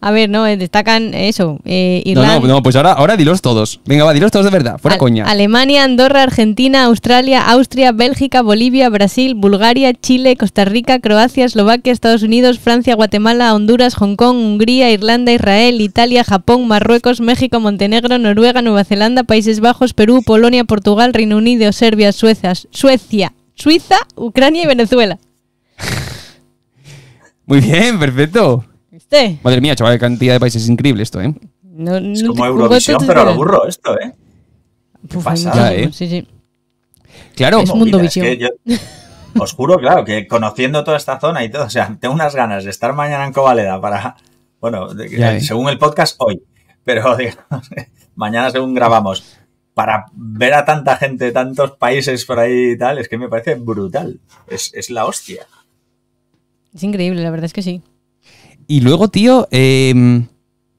A ver, no, eh, destacan eh, eso. Eh, no, no, pues ahora, ahora dilos todos. Venga, va, dilos todos de verdad, fuera coña. Alemania, Andorra, Argentina, Australia, Austria, Bélgica, Bolivia, Brasil, Bulgaria, Chile, Costa Rica, Croacia, Eslovaquia, Estados Unidos, Francia, Guatemala, Honduras, Hong Kong, Hungría, Irlanda, Israel, Italia, Japón, Marruecos, México, Montenegro, Noruega, Nueva Zelanda, Países Bajos, Perú, Polonia, Portugal, Reino Unido, Serbia, Suecia, Suecia, Suiza, Ucrania y Venezuela. Muy bien, perfecto. Madre mía, chaval, qué cantidad de países increíble esto, ¿eh? es como Eurovisión, pero lo burro esto, ¿eh? pasada ¿eh? Sí, sí. Claro, es mundo visión. os juro, claro, que conociendo toda esta zona y todo, o sea, tengo unas ganas de estar mañana en Covaleda para, bueno, ¿eh? según el podcast hoy, pero mañana según grabamos, para ver a tanta gente tantos países por ahí y tal, es que me parece brutal. Es, es la hostia. Es increíble, la verdad es que sí. Y luego, tío, em,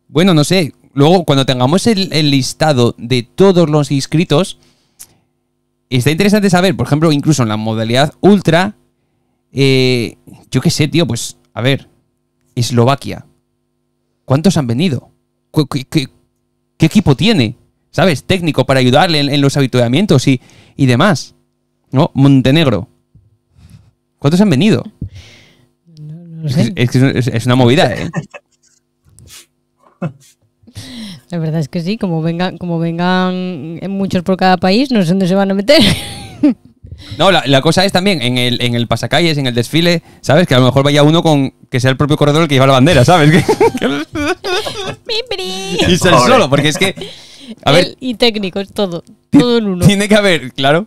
bueno, no sé, luego cuando tengamos el, listado de todos los inscritos, está interesante saber, por ejemplo, incluso en la modalidad ultra, eh, yo qué sé, tío, pues, a ver, Eslovaquia, ¿cuántos han venido? ¿Qué, equipo tiene? ¿Sabes? Técnico para ayudarle en, los habituamientos y, y demás. ¿No? Montenegro. ¿Cuántos han venido? es, que es, una movida, ¿eh? La verdad es que sí, como vengan, como vengan muchos por cada país, no sé dónde se van a meter. No, la, cosa es también en el, en pasacalles, en el desfile, ¿sabes? Que a lo mejor vaya uno con que sea el propio corredor el que lleva la bandera, ¿sabes? y ser solo, porque es que. A ver, y técnico todo. Todo en uno. Tiene que haber, claro.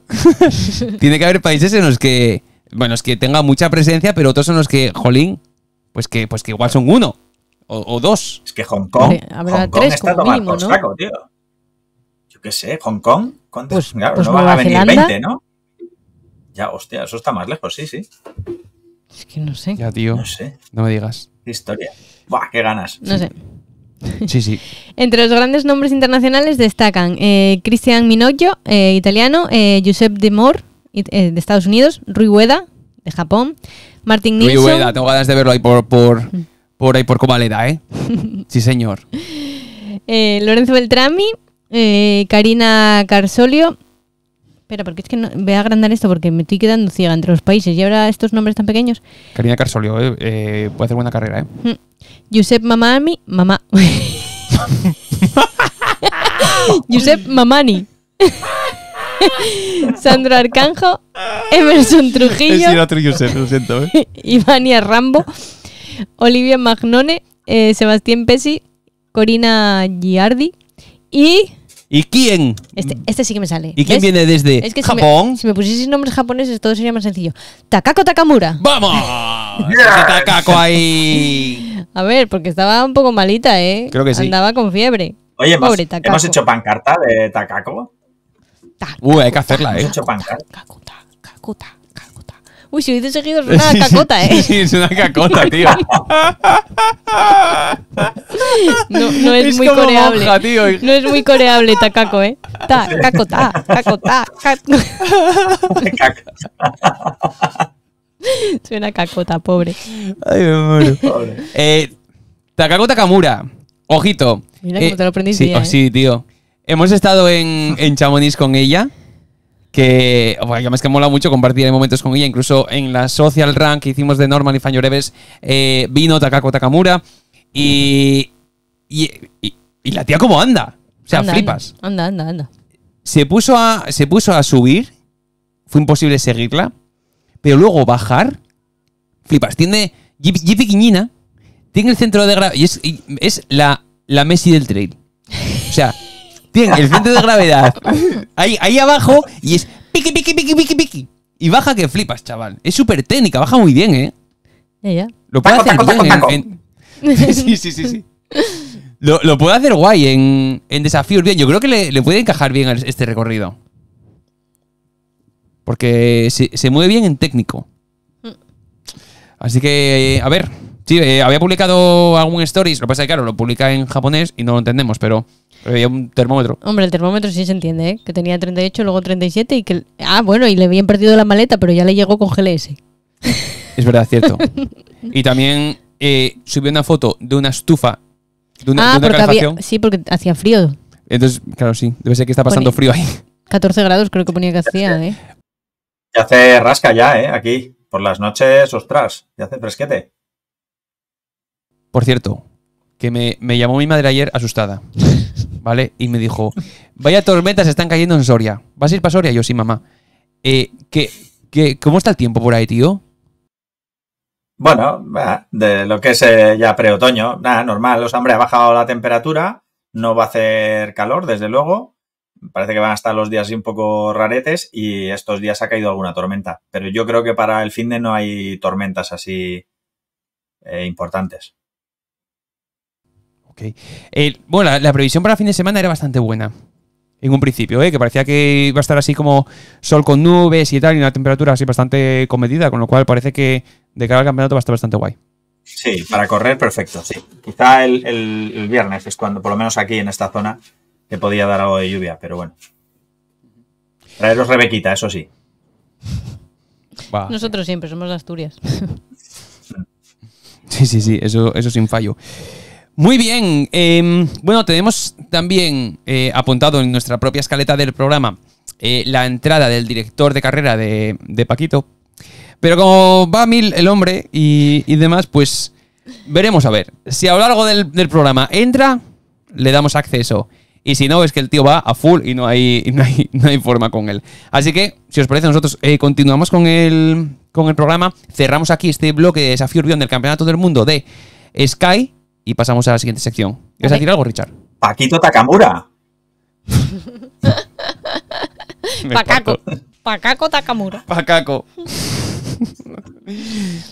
tiene que haber países en los que bueno, es que tenga mucha presencia, pero otros son los que, jolín, pues que, pues que igual son uno o, dos. Es que Hong Kong, Habrá Hong Kong tres está tomando ¿no? saco, tío. Yo qué sé, Hong Kong, ¿cuántos? Pues, claro, pues no van a venir 20, ¿no? Ya, hostia, eso está más lejos, sí, sí. Es que no sé. Ya, tío. No sé. No me digas. historia. Buah, qué ganas. No sé. Sí, sí. Entre los grandes nombres internacionales destacan Cristian eh, Christian eh, italiano, eh, Giuseppe De More, eh, de Estados Unidos, Rui Hueda, de Japón, Martin Nilsson. Rui Ueda, tengo ganas de verlo ahí por, por, mm. por ahí por ¿eh? sí, señor. Eh, Lorenzo Beltrami, eh, Karina Carsolio. Espera, porque es que no, voy a agrandar esto porque me estoy quedando ciega entre los países y ahora estos nombres tan pequeños. Karina Carsolio, puede hacer buena carrera, ¿eh? Josep Mamami. Mamá. Josep Mamani. Sandro Arcanjo, Emerson Trujillo, ¿eh? Ivania Rambo, Olivia Magnone, eh, Sebastián Pesi, Corina Giardi y... ¿Y quién? Este, este sí que me sale. ¿Y quién viene desde Japón? Si me, pusiese nombres japoneses todo sería más sencillo. Takako Takamura. ¡Vamos! Takako ahí! A ver, porque estaba un poco malita, ¿eh? Creo que sí. Andaba con fiebre. Oye, Pobre hemos hecho pancarta de Takako. Uh, hay que hacerla, ¿eh? Cacota, cacota, cacota. Uy, si hubiese seguido es una cacota, ¿eh? Sí, es una cacota, tío. No, es, muy coreable. tío. No es muy coreable, tacaco, ¿eh? Ta, cacota, cacota, cacota. Soy una cacota, pobre. Ay, me muero. Pobre. Eh, Takako Takamura. Ojito. Mira cómo te lo aprendiste. Sí, oh, ¿eh? sí, tío. Hemos estado en, en Chamonix con ella que es que mola mucho compartir momentos con ella, incluso en la social rank que hicimos de Norman y Fanyoreves eh, vino Takako Takamura y y, la tía como anda, o sea, flipas. Anda, anda, anda, Se puso, a, se puso a subir, fue imposible seguirla, pero luego bajar, flipas. Tiene Jiffy Quiñina, tiene el centro de gravedad, y es, es la, la Messi del trail. O sea, bien el centro de gravedad ahí, abajo y es piqui, piqui, piqui, piqui, piqui. Y baja que flipas, chaval. Es súper técnica, baja muy bien, ¿eh? Lo puede hacer bien en, sí, sí, sí, sí. Lo, puede hacer guay en, desafíos bien. Yo creo que le, puede encajar bien este recorrido. Porque se, mueve bien en técnico. Así que, a ver. Sí, eh, había publicado algún stories. Lo que pasa es que, claro, lo publica en japonés y no lo entendemos, pero. Había eh, un termómetro. Hombre, el termómetro sí se entiende, ¿eh? Que tenía 38, luego 37 y que... Ah, bueno, y le habían perdido la maleta, pero ya le llegó con GLS. Es verdad, cierto. y también eh, subió una foto de una estufa, de una, ah, porque Había, sí, porque hacía frío. Entonces, claro, sí, debe ser que está pasando frío ahí. 14 grados creo que ponía que hacía, ¿eh? Ya hace rasca ya, ¿eh? Aquí, por las noches, ostras, ya hace fresquete. Por cierto, que me, me llamó mi madre ayer asustada. ¿vale? Y me dijo, vaya tormentas están cayendo en Soria. ¿Vas a ir para Soria? Yo sí, mamá. Eh, cómo está el tiempo por ahí, tío? Bueno, eh, de lo que es eh, ya preotoño, nada, normal. Los hambre ha bajado la temperatura, no va a hacer calor, desde luego. Parece que van a estar los días un poco raretes y estos días ha caído alguna tormenta. Pero yo creo que para el fin de no hay tormentas así importantes bueno, la, previsión para fin de semana era bastante buena. En un principio, ¿eh? que parecía que iba a estar así como sol con nubes y tal, y una temperatura así bastante comedida, con lo cual parece que de cara al campeonato va a estar bastante guay. Sí, para correr, perfecto, sí. Quizá el, viernes es cuando, por lo menos aquí en esta zona, te podía dar algo de lluvia, pero bueno. Traeros Rebequita, eso sí. Nosotros siempre somos de Asturias. sí, sí, sí, eso, eso sin fallo. Muy bien. Em, bueno, tenemos también eh, apuntado en nuestra propia escaleta del programa eh, la entrada del director de carrera de, Paquito. Pero como va mil el hombre y, demás, pues veremos a ver. Si a lo largo del, programa entra, le damos acceso. Y si no, es que el tío va a full y no hay, no hay, forma con él. Así que, si os parece, nosotros eh, continuamos con el, con el programa. Cerramos aquí este bloque de desafío Urbión del Campeonato del Mundo de Sky y pasamos a la siguiente sección. ¿Quieres decir algo, Richard? Paquito Takamura. Pacaco. Pacaco Takamura. Pacaco.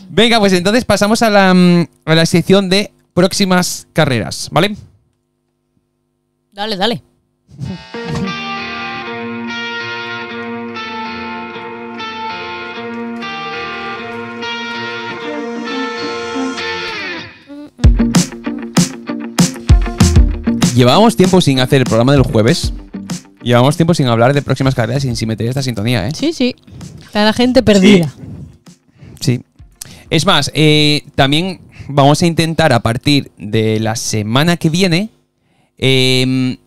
Venga, pues entonces pasamos a la, mm, a la sección de próximas carreras, ¿vale? Dale, dale. Llevábamos tiempo sin hacer el programa del jueves. Llevamos tiempo sin hablar de próximas carreras sin, sin meter esta sintonía, ¿eh? Sí, sí. Está la gente perdida. Sí. Es más, eh, también vamos a intentar a partir de la semana que viene em,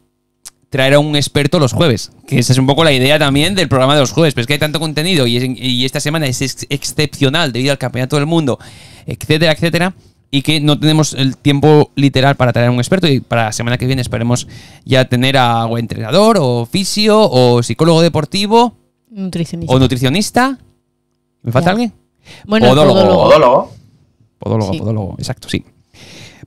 traer a un experto los jueves. Que esa es un poco la idea también del programa de los jueves. Pero es que hay tanto contenido y, esta semana es excepcional debido al Campeonato del Mundo, etcétera, etcétera y que no tenemos el tiempo literal para traer a un experto y para la semana que viene esperemos ya tener a un entrenador o fisio o psicólogo deportivo nutricionista. o nutricionista. ¿Me falta alguien? Bueno, podólogo. Podólogo, podólogo, exacto, sí.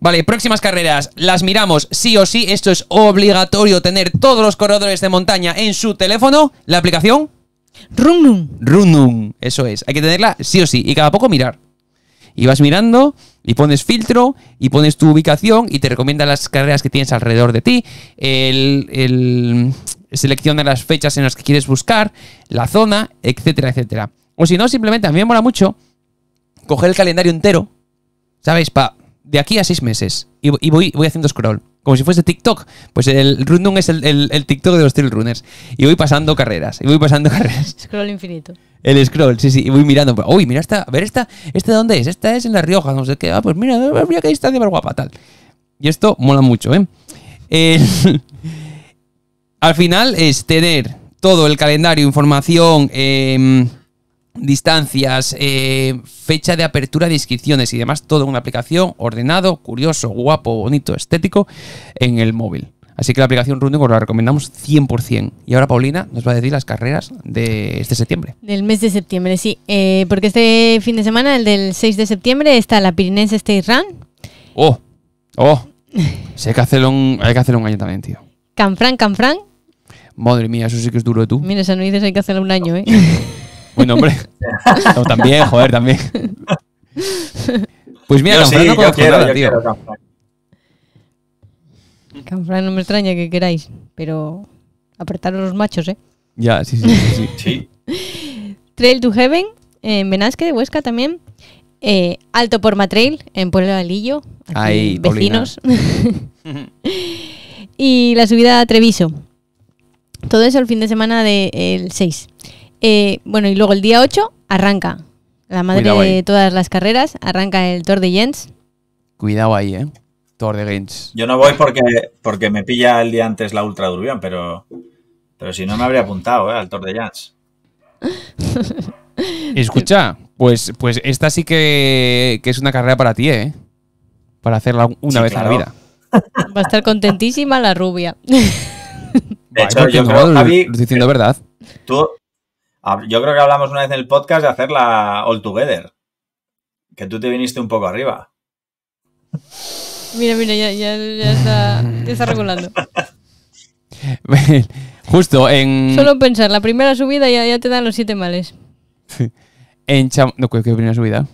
Vale, próximas carreras, las miramos sí o sí, esto es obligatorio tener todos los corredores de montaña en su teléfono, la aplicación Runum. Runum, eso es, hay que tenerla sí o sí y cada poco mirar. Y vas mirando y pones filtro y pones tu ubicación y te recomienda las carreras que tienes alrededor de ti, el, selecciona las fechas en las que quieres buscar, la zona, etcétera, etcétera. O si no, simplemente a mí me mola mucho coger el calendario entero, ¿sabes? Pa, de aquí a seis meses y, voy, voy haciendo scroll como si fuese TikTok. Pues el Rundum es el, el, TikTok de los trail runners. Y voy pasando carreras, y voy pasando carreras. Scroll infinito. El scroll, sí, sí, y voy mirando. Pues, Uy, mira esta, a ver esta, ¿esta dónde es? Esta es en La Rioja, no sé qué. Ah, pues mira, mira qué distancia más guapa, tal. Y esto mola mucho, ¿eh? al final es tener todo el calendario, información, em, distancias, eh, fecha de apertura de inscripciones y demás, todo en una aplicación ordenado, curioso, guapo, bonito, estético en el móvil. Así que la aplicación Running la recomendamos 100%. Y ahora Paulina nos va a decir las carreras de este septiembre. Del mes de septiembre, sí. Eh, porque este fin de semana, el del 6 de septiembre, está la Pirinense State Run. ¡Oh! ¡Oh! hay, que hacerlo un, hay que un año también, tío. Canfran, Canfran. Madre mía, eso sí que es duro de tú. Mira, eso hay que hacerlo un año, ¿eh? Bueno, hombre. también, joder, también. Pues mira, Canfran no no me extraña que queráis, pero apretaros los machos, ¿eh? Ya, sí, sí, sí. Trail to Heaven, en Benasque de Huesca también. Eh, Alto por Matrail, en Pueblo de Alillo. vecinos. y la subida a Treviso. Todo eso el fin de semana del 6. Eh, bueno, y luego el día 8 arranca. La madre de todas las carreras, arranca el Tour de Jens. Cuidado ahí, ¿eh? Tour de Jens. Yo no voy porque, porque me pilla el día antes la Ultra durbián pero, pero si no me habría apuntado ¿eh? al Tour de Jens. Escucha, pues, pues esta sí que, es una carrera para ti, ¿eh? Para hacerla una vez a la vida. Va a estar contentísima la rubia. De hecho, diciendo verdad. Yo creo que hablamos una vez en el podcast de hacer la All Together. Que tú te viniste un poco arriba. Mira, mira, ya, está, regulando. Justo en. Solo pensar, la primera subida ya, te dan los siete males. en Cham... No, ¿qué, primera subida?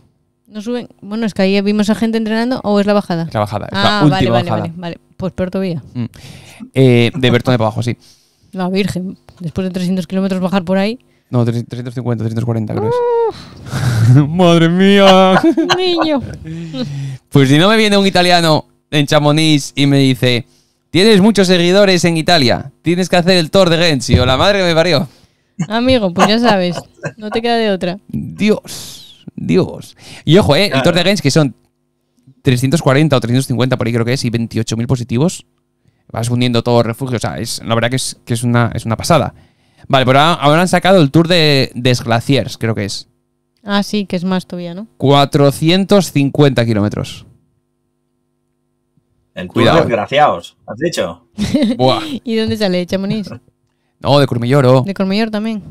No suben. Bueno, es que ahí vimos a gente entrenando o es la bajada. la bajada. Ah, la vale, vale, vale, vale. Pues peor todavía. Mm. Eh, de Bertone para abajo, sí. La Virgen. Después de 300 kilómetros bajar por ahí. No, 350, 340 creo. ¡Madre mía! Niño. Pues si no me viene un italiano en Chamonix y me dice, tienes muchos seguidores en Italia, tienes que hacer el Tour de Gensi o la madre que me parió. Amigo, pues ya sabes, no te queda de otra. Dios, Dios. Y ojo, ¿eh? el Tour de Gens que son 340 o 350 por ahí creo que es y 28.000 positivos. Vas hundiendo todos refugios o sea, es, la verdad que es, que es, una, es una pasada. Vale, pero ahora, han sacado el tour de Desglaciers, creo que es. Ah, sí, que es más todavía, ¿no? 450 kilómetros. El cuidado de eh. desgraciados, ¿has dicho? ¿Y dónde sale? ¿Chamonix? No, de o De Cormillor también.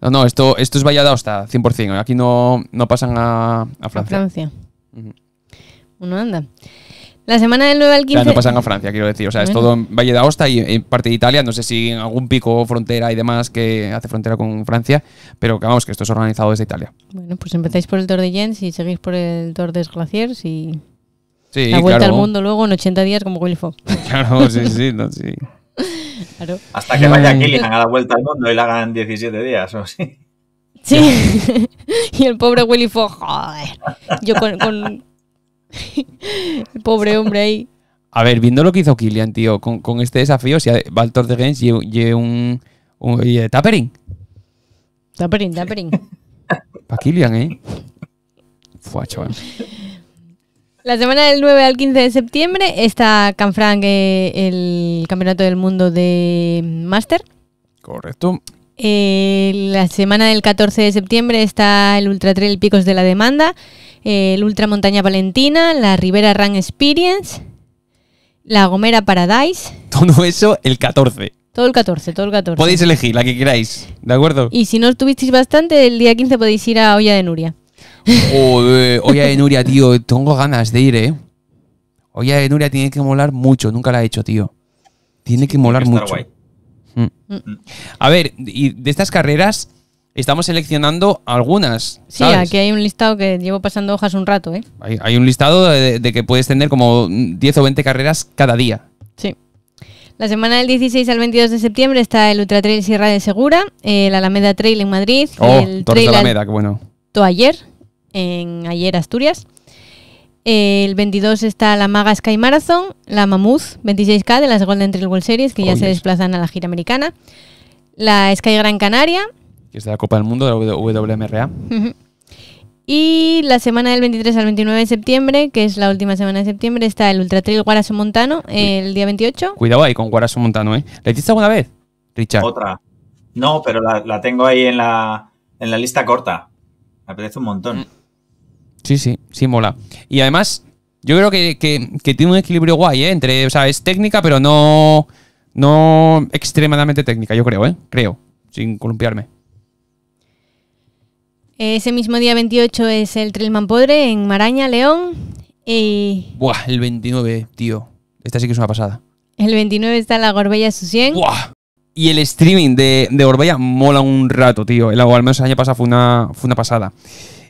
No, no, esto, esto es hasta 100%. Aquí no, no pasan a, a Francia. Francia. Bueno, anda. La semana del 9 al 15. no pasan a Francia, quiero decir. O sea, es todo en Valle de Aosta y en parte de Italia. No sé si en algún pico, frontera y demás que hace frontera con Francia. Pero que vamos, que esto es organizado desde Italia. Bueno, pues empezáis por el Tour de Jens y seguís por el Tour de Glaciers y. Sí, la vuelta al mundo luego en 80 días como Willy Fogg. claro, sí, sí, no, sí. Claro. Hasta que vaya Killian mm. a la vuelta al mundo y la hagan 17 días o sí? Sí. y el pobre Willy Fox, joder. Yo con Pobre hombre ahí. A ver, viendo lo que hizo Kilian, tío, con, este desafío, si Baltor de Gens lleva un, un Tapering. Tapering, tapering. Para Kilian, ¿eh? Fua, chaval. La semana del 9 al 15 de septiembre está Canfranc eh, el Campeonato del Mundo de Master. Correcto. Eh, la semana del 14 de septiembre está el Ultra Trail Picos de la Demanda el eh, Ultramontaña Valentina, la Rivera Run Experience, la Gomera Paradise. Todo eso el 14. Todo el 14, todo el 14. Podéis elegir la que queráis, ¿de acuerdo? Y si no estuvisteis bastante, el día 15 podéis ir a Olla de Nuria. Joder, Olla de Nuria, tío, tengo ganas de ir, ¿eh? Olla de Nuria tiene que molar mucho, nunca la he hecho, tío. Tiene que molar mucho. Mm. Mm. A ver, y de estas carreras, estamos seleccionando algunas. Sí, aquí hay un listado que llevo pasando hojas un rato, ¿eh? Hay, un listado de, que puedes tener como 10 o 20 carreras cada día. Sí. La semana del 16 al 22 de septiembre está el Ultra Trail Sierra de Segura, el Alameda Trail en Madrid, oh, el Trail de Alameda, bueno. Todo ayer, en ayer Asturias. El 22 está la Maga Sky Marathon, la Mammoth 26K de las Golden Trail World Series, que ya se desplazan a la gira americana. La Sky Gran Canaria, que es de la Copa del Mundo, de la WMRA. Y la semana del 23 al 29 de septiembre, que es la última semana de septiembre, está el Ultra Trail Guaraso Montano el día 28. Cuidado ahí con Guaraso Montano, ¿eh? ¿La hiciste alguna vez, Richard? Otra. No, pero la, tengo ahí en la, lista corta. Me apetece un montón. Mm. Sí, sí, sí, mola. Y además, yo creo que, tiene un equilibrio guay, ¿eh? Entre, o sea, es técnica, pero no, no extremadamente técnica, yo creo, ¿eh? Creo, sin columpiarme. Ese mismo día 28 es el Trailman Podre en Maraña, León. Y... Buah, el 29, tío. Esta sí que es una pasada. El 29 está la Gorbella Susien. Buah. Y el streaming de, Gorbella mola un rato, tío. El, al menos el año pasado fue una, una pasada.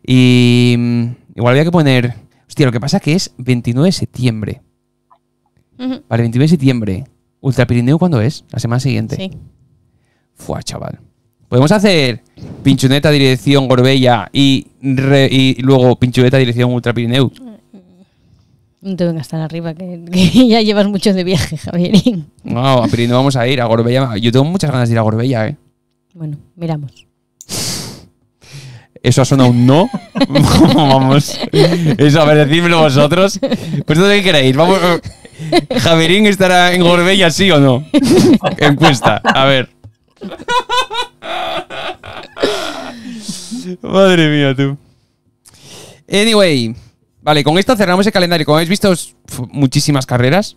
Y mm, igual había que poner... Hostia, lo que pasa que es 29 de septiembre. Vale, 29 de septiembre. ¿Ultra Pirineo cuándo es? La semana siguiente. Sí. Fua, chaval. Podemos hacer pinchoneta dirección Gorbella y, y luego pinchoneta dirección Ultra mm, mm. No te vengas arriba, que, ya llevas muchos de viaje, Javierín. No, a vamos a ir, a Gorbella. Yo tengo muchas ganas de ir a Gorbella, ¿eh? Bueno, miramos. Eso ha sonado un no. vamos. Eso, a ver, decídmelo vosotros. Pues ¿dónde queréis? Vamos. Eh, ¿Javierín estará en Gorbella sí o no? Encuesta, a ver. Madre mía, tú. Anyway, vale, con esto cerramos el calendario. Como habéis visto, muchísimas carreras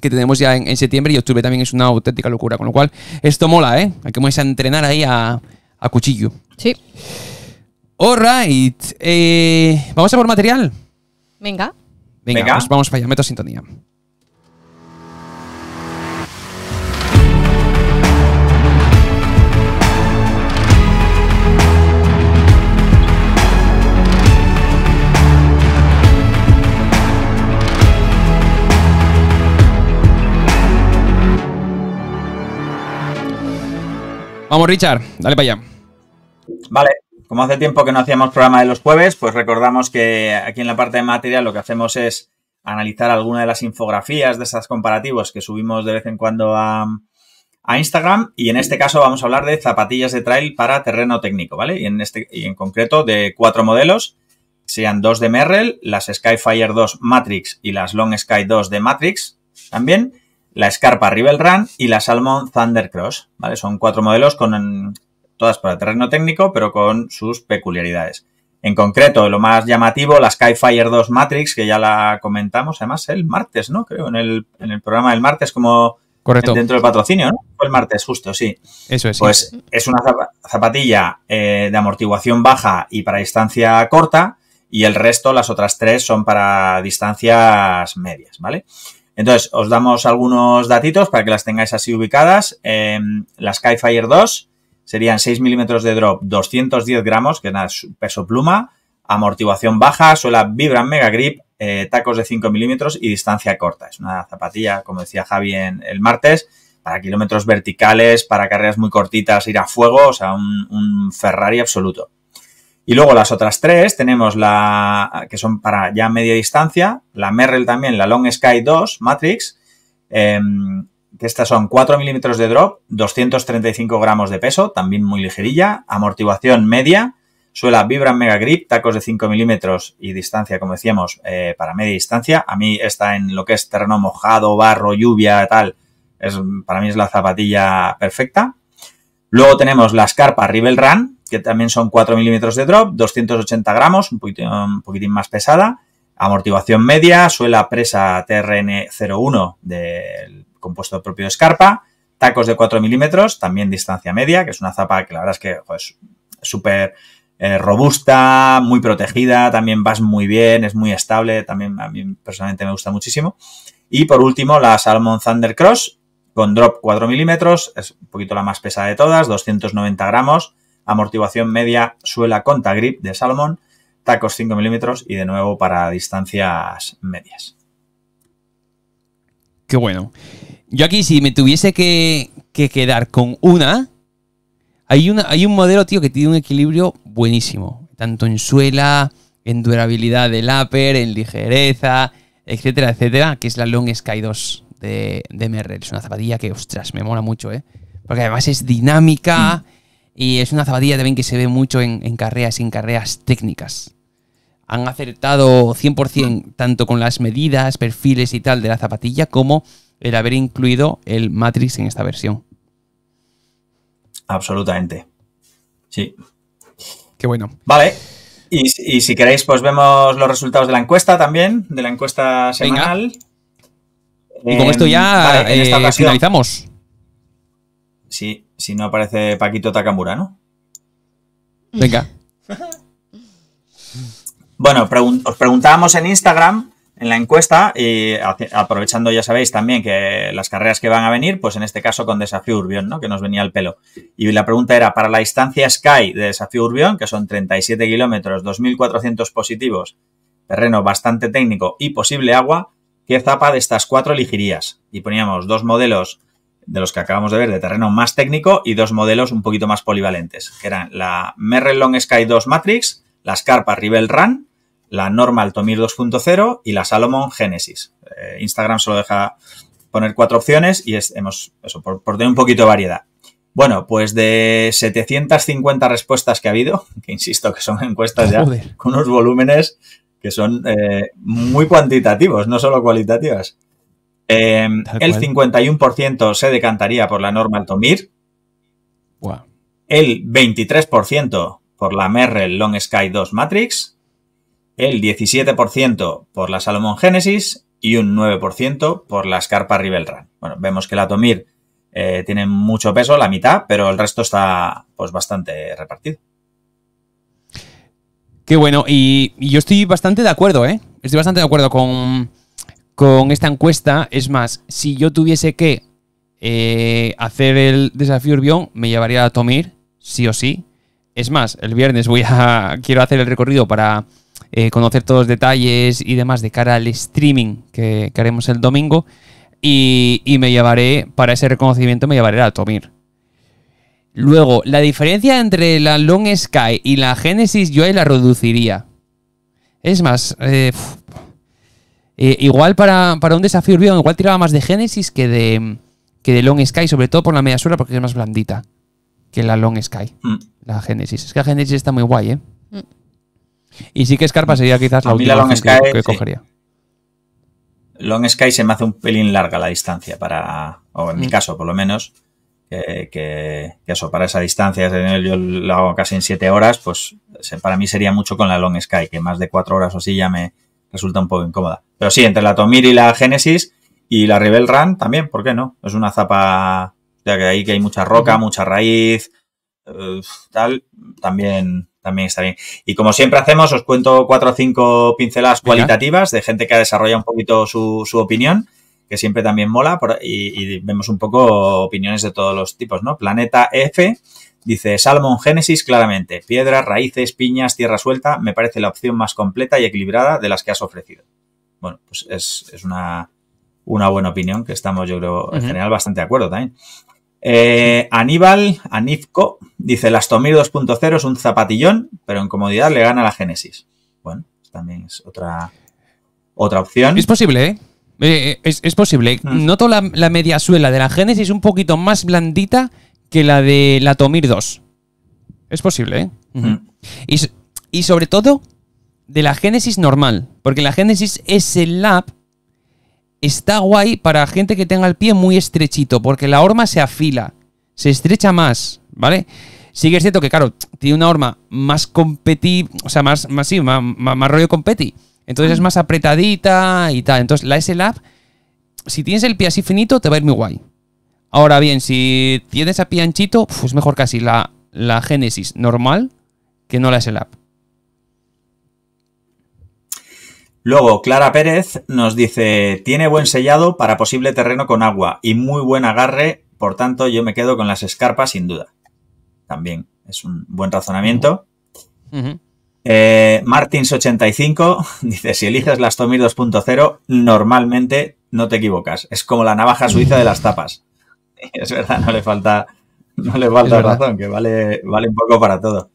que tenemos ya en, septiembre y octubre también es una auténtica locura. Con lo cual, esto mola, ¿eh? Hay que a entrenar ahí a, cuchillo. Sí. Alright. Eh, ¿Vamos a por material? Venga. Venga, Vamos, vamos para allá. Meto sintonía. Vamos, Richard, dale para allá. Vale, como hace tiempo que no hacíamos programa de los jueves, pues recordamos que aquí en la parte de material lo que hacemos es analizar alguna de las infografías de esas comparativos que subimos de vez en cuando a, Instagram y en este caso vamos a hablar de zapatillas de trail para terreno técnico, ¿vale? Y en, este, y en concreto de cuatro modelos, sean dos de Merrell, las Skyfire 2 Matrix y las Long Sky 2 de Matrix también la Scarpa Rival Run y la Salmon Thundercross, ¿vale? Son cuatro modelos con todas para terreno técnico, pero con sus peculiaridades. En concreto, lo más llamativo, la Skyfire 2 Matrix, que ya la comentamos, además, el martes, ¿no? Creo, en el, en el programa del martes, como dentro del patrocinio, ¿no? Fue el martes, justo, sí. Eso es. Pues es una zapatilla eh, de amortiguación baja y para distancia corta, y el resto, las otras tres, son para distancias medias, ¿vale? vale entonces, os damos algunos datitos para que las tengáis así ubicadas. Em, la Skyfire 2 serían 6 milímetros de drop, 210 gramos, que es peso pluma, amortiguación baja, suela Vibram Mega Grip, eh, tacos de 5 milímetros y distancia corta. Es una zapatilla, como decía Javi el martes, para kilómetros verticales, para carreras muy cortitas, ir a fuego, o sea, un Ferrari absoluto. Y luego las otras tres tenemos la que son para ya media distancia, la Merrell también, la Long Sky 2 Matrix, em, que estas son 4 milímetros de drop, 235 gramos de peso, también muy ligerilla, amortiguación media, suela Vibram Mega Grip, tacos de 5 milímetros y distancia, como decíamos, eh, para media distancia. A mí está en lo que es terreno mojado, barro, lluvia, tal. Es, para mí es la zapatilla perfecta. Luego tenemos la scarpa Rivel Run, que también son 4 milímetros de drop, 280 gramos, un poquitín, más pesada, amortiguación media, suela presa TRN01 del compuesto propio de escarpa, tacos de 4 milímetros, también distancia media, que es una zapa que la verdad es que es súper eh, robusta, muy protegida, también vas muy bien, es muy estable, también a mí personalmente me gusta muchísimo. Y por último, la Salmon Thunder Cross con drop 4 milímetros, es un poquito la más pesada de todas, 290 gramos, amortiguación media suela Contagrip de Salomon, tacos 5 milímetros y de nuevo para distancias medias. Qué bueno. Yo aquí, si me tuviese que, quedar con una, hay, una, hay un modelo, tío, que tiene un equilibrio buenísimo. Tanto en suela, en durabilidad del upper, en ligereza, etcétera, etcétera, que es la Long Sky 2 de, de Merrell. Es una zapatilla que, ostras, me mola mucho, ¿eh? Porque además es dinámica. Mm. Y es una zapatilla también que se ve mucho en, carreras y en carreras técnicas. Han acertado 100% tanto con las medidas, perfiles y tal de la zapatilla, como el haber incluido el Matrix en esta versión. Absolutamente. Sí. Qué bueno. Vale. Y, si queréis, pues vemos los resultados de la encuesta también, de la encuesta semanal. Y con esto ya em, eh, finalizamos. Sí, si no aparece Paquito Takamura, ¿no? Venga. bueno, os preguntábamos en Instagram, en la encuesta, y aprovechando, ya sabéis, también que las carreras que van a venir, pues en este caso con Desafío Urbión, ¿no? Que nos venía al pelo. Y la pregunta era, para la distancia Sky de Desafío Urbión, que son 37 kilómetros, 2.400 positivos, terreno bastante técnico y posible agua, ¿qué zapa de estas cuatro elegirías? Y poníamos dos modelos de los que acabamos de ver, de terreno más técnico y dos modelos un poquito más polivalentes, que eran la Merrell Long Sky 2 Matrix, la Scarpa rival Run, la Normal Tomir 2.0 y la Salomon Genesis. Eh, Instagram solo deja poner cuatro opciones y hemos, eso, por, tener un poquito de variedad. Bueno, pues de 750 respuestas que ha habido, que insisto que son encuestas ya con unos volúmenes que son eh, muy cuantitativos, no solo cualitativas. Em, el 51% se decantaría por la norma Tomir, El 23% por la Merrell Long Sky 2 Matrix. El 17% por la Salomon Genesis. Y un 9% por la Scarpa Run. Bueno, vemos que la Tomir eh, tiene mucho peso, la mitad, pero el resto está pues bastante repartido. Qué bueno, y, y yo estoy bastante de acuerdo, ¿eh? Estoy bastante de acuerdo con, con esta encuesta. Es más, si yo tuviese que eh, hacer el desafío Urbión, me llevaría a Tomir, sí o sí. Es más, el viernes voy a. Quiero hacer el recorrido para eh, conocer todos los detalles y demás de cara al streaming que, haremos el domingo. Y, me llevaré, para ese reconocimiento, me llevaré a Tomir. Luego, la diferencia entre la Long Sky y la Genesis yo ahí la reduciría. Es más, eh, eh, igual para, para, un desafío urbano, igual tiraba más de Genesis que de, que de Long Sky, sobre todo por la media suela, porque es más blandita que la Long Sky, mm. la Genesis. Es que la Genesis está muy guay, ¿eh? Mm. Y sí que Scarpa sería quizás la última que, cogería. Long Sky se me hace un pelín larga la distancia para, o en mi mm. caso por lo menos, que, que, que, eso, para esa distancia, yo lo hago casi en siete horas, pues para mí sería mucho con la Long Sky, que más de cuatro horas o así ya me, resulta un poco incómoda. Pero sí, entre la Tomir y la Genesis y la Rebel Run también, ¿por qué no? Es una zapa, ya que ahí que hay mucha roca, mucha raíz, eh, tal, también, también está bien. Y como siempre hacemos, os cuento cuatro o cinco pinceladas cualitativas de gente que ha desarrollado un poquito su, su opinión que siempre también mola y, y, vemos un poco opiniones de todos los tipos, ¿no? Planeta F dice Salmon Génesis claramente, piedras, raíces, piñas, tierra suelta, me parece la opción más completa y equilibrada de las que has ofrecido. Bueno, pues es, una, buena opinión que estamos, yo creo, en general bastante de acuerdo también. Eh, Aníbal, Anifco, dice, lastomir 2.0 es un zapatillón, pero en comodidad le gana la Génesis. Bueno, pues también es otra, otra opción. Es posible, ¿eh? Eh, eh, es, posible. Ah. Noto la, media suela de la Genesis un poquito más blandita que la de la Tomir 2. Es posible, ¿eh? Mm. y, sobre todo de la Genesis normal. Porque la Genesis el Lab está guay para gente que tenga el pie muy estrechito. Porque la horma se afila, se estrecha más, ¿vale? Sí que es cierto que, claro, tiene una horma más competi. O sea, más, sí, más rollo competi. Entonces es ah. más apretadita y tal. Entonces la S-Lab, si tienes el pie así finito, te va a ir muy guay. Ahora bien, si tienes a pie anchito, es mejor casi la, la normal que no la S-Lab. Luego, Clara Pérez nos dice, tiene buen sellado para posible terreno con agua y muy buen agarre, por tanto yo me quedo con las escarpas sin duda. También es un buen razonamiento. Eh, Martins85 dice, si eliges las Tomir 2.0, normalmente no te equivocas. Es como la navaja suiza de las tapas. Es verdad, no le falta, no le falta razón, que vale, vale un poco para todo.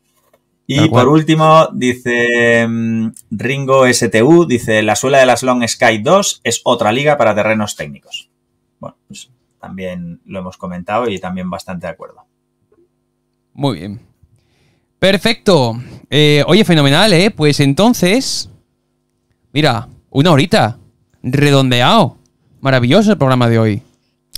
Y por último, dice mm, Ringo STU, dice, la suela de las Long Sky 2 es otra liga para terrenos técnicos. Bueno, pues también lo hemos comentado y también bastante de acuerdo. Muy bien. Perfecto. Eh, oye, fenomenal, ¿eh? Pues entonces, mira, una horita, redondeado. Maravilloso el programa de hoy.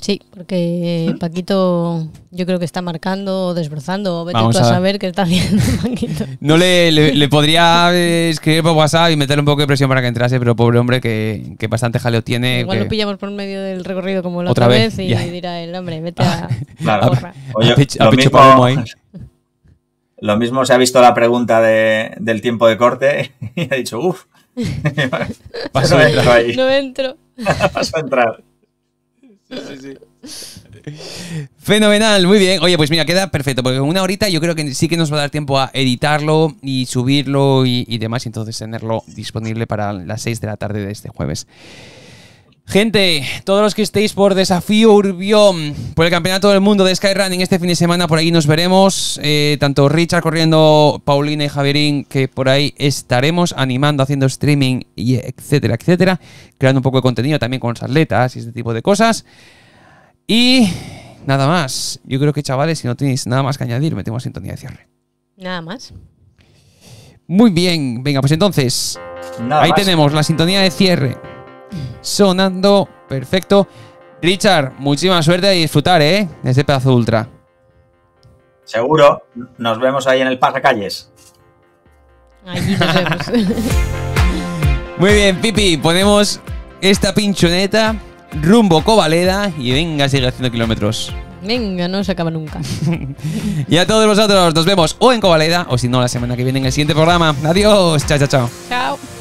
Sí, porque eh, Paquito yo creo que está marcando, desbrozando. Vete Vamos a, saber qué está haciendo Paquito. No le, podría eh, escribir por WhatsApp y meterle un poco de presión para que entrase, pero pobre hombre que, bastante jaleo tiene. Igual lo pillamos por medio del recorrido como la otra, vez, y dirá el hombre, vete a, claro. a, picho, Lo mismo se ha visto la pregunta de, del tiempo de corte y ha dicho, uff, paso a entrar ahí. No entro. paso a entrar. Fenomenal, muy bien. Oye, pues mira, queda perfecto, porque una horita yo creo que sí que nos va a dar tiempo a editarlo y subirlo y, demás, y entonces tenerlo disponible para las 6 de la tarde de este jueves. Gente, todos los que estéis por Desafío Urbión, por el Campeonato del Mundo de Skyrunning este fin de semana, por ahí nos veremos. Eh, tanto Richard corriendo, Paulina y Javierín, que por ahí estaremos animando, haciendo streaming, y etcétera, etcétera. Creando un poco de contenido también con los atletas y este tipo de cosas. Y nada más. Yo creo que, chavales, si no tenéis nada más que añadir, metemos sintonía de cierre. Nada más. Muy bien, venga, pues entonces. ahí tenemos la sintonía de cierre sonando perfecto. Richard, muchísima suerte y disfrutar, ¿eh? De ese pedazo ultra. Seguro, nos vemos ahí en el pasacalles. Muy bien, Pipi, ponemos esta pinchoneta rumbo Cobaleda y venga, sigue haciendo kilómetros. Venga, no se acaba nunca. y a todos vosotros, nos vemos o en Cobaleda o si no, la semana que viene en el siguiente programa. Adiós, chao, chao, chao. Chao.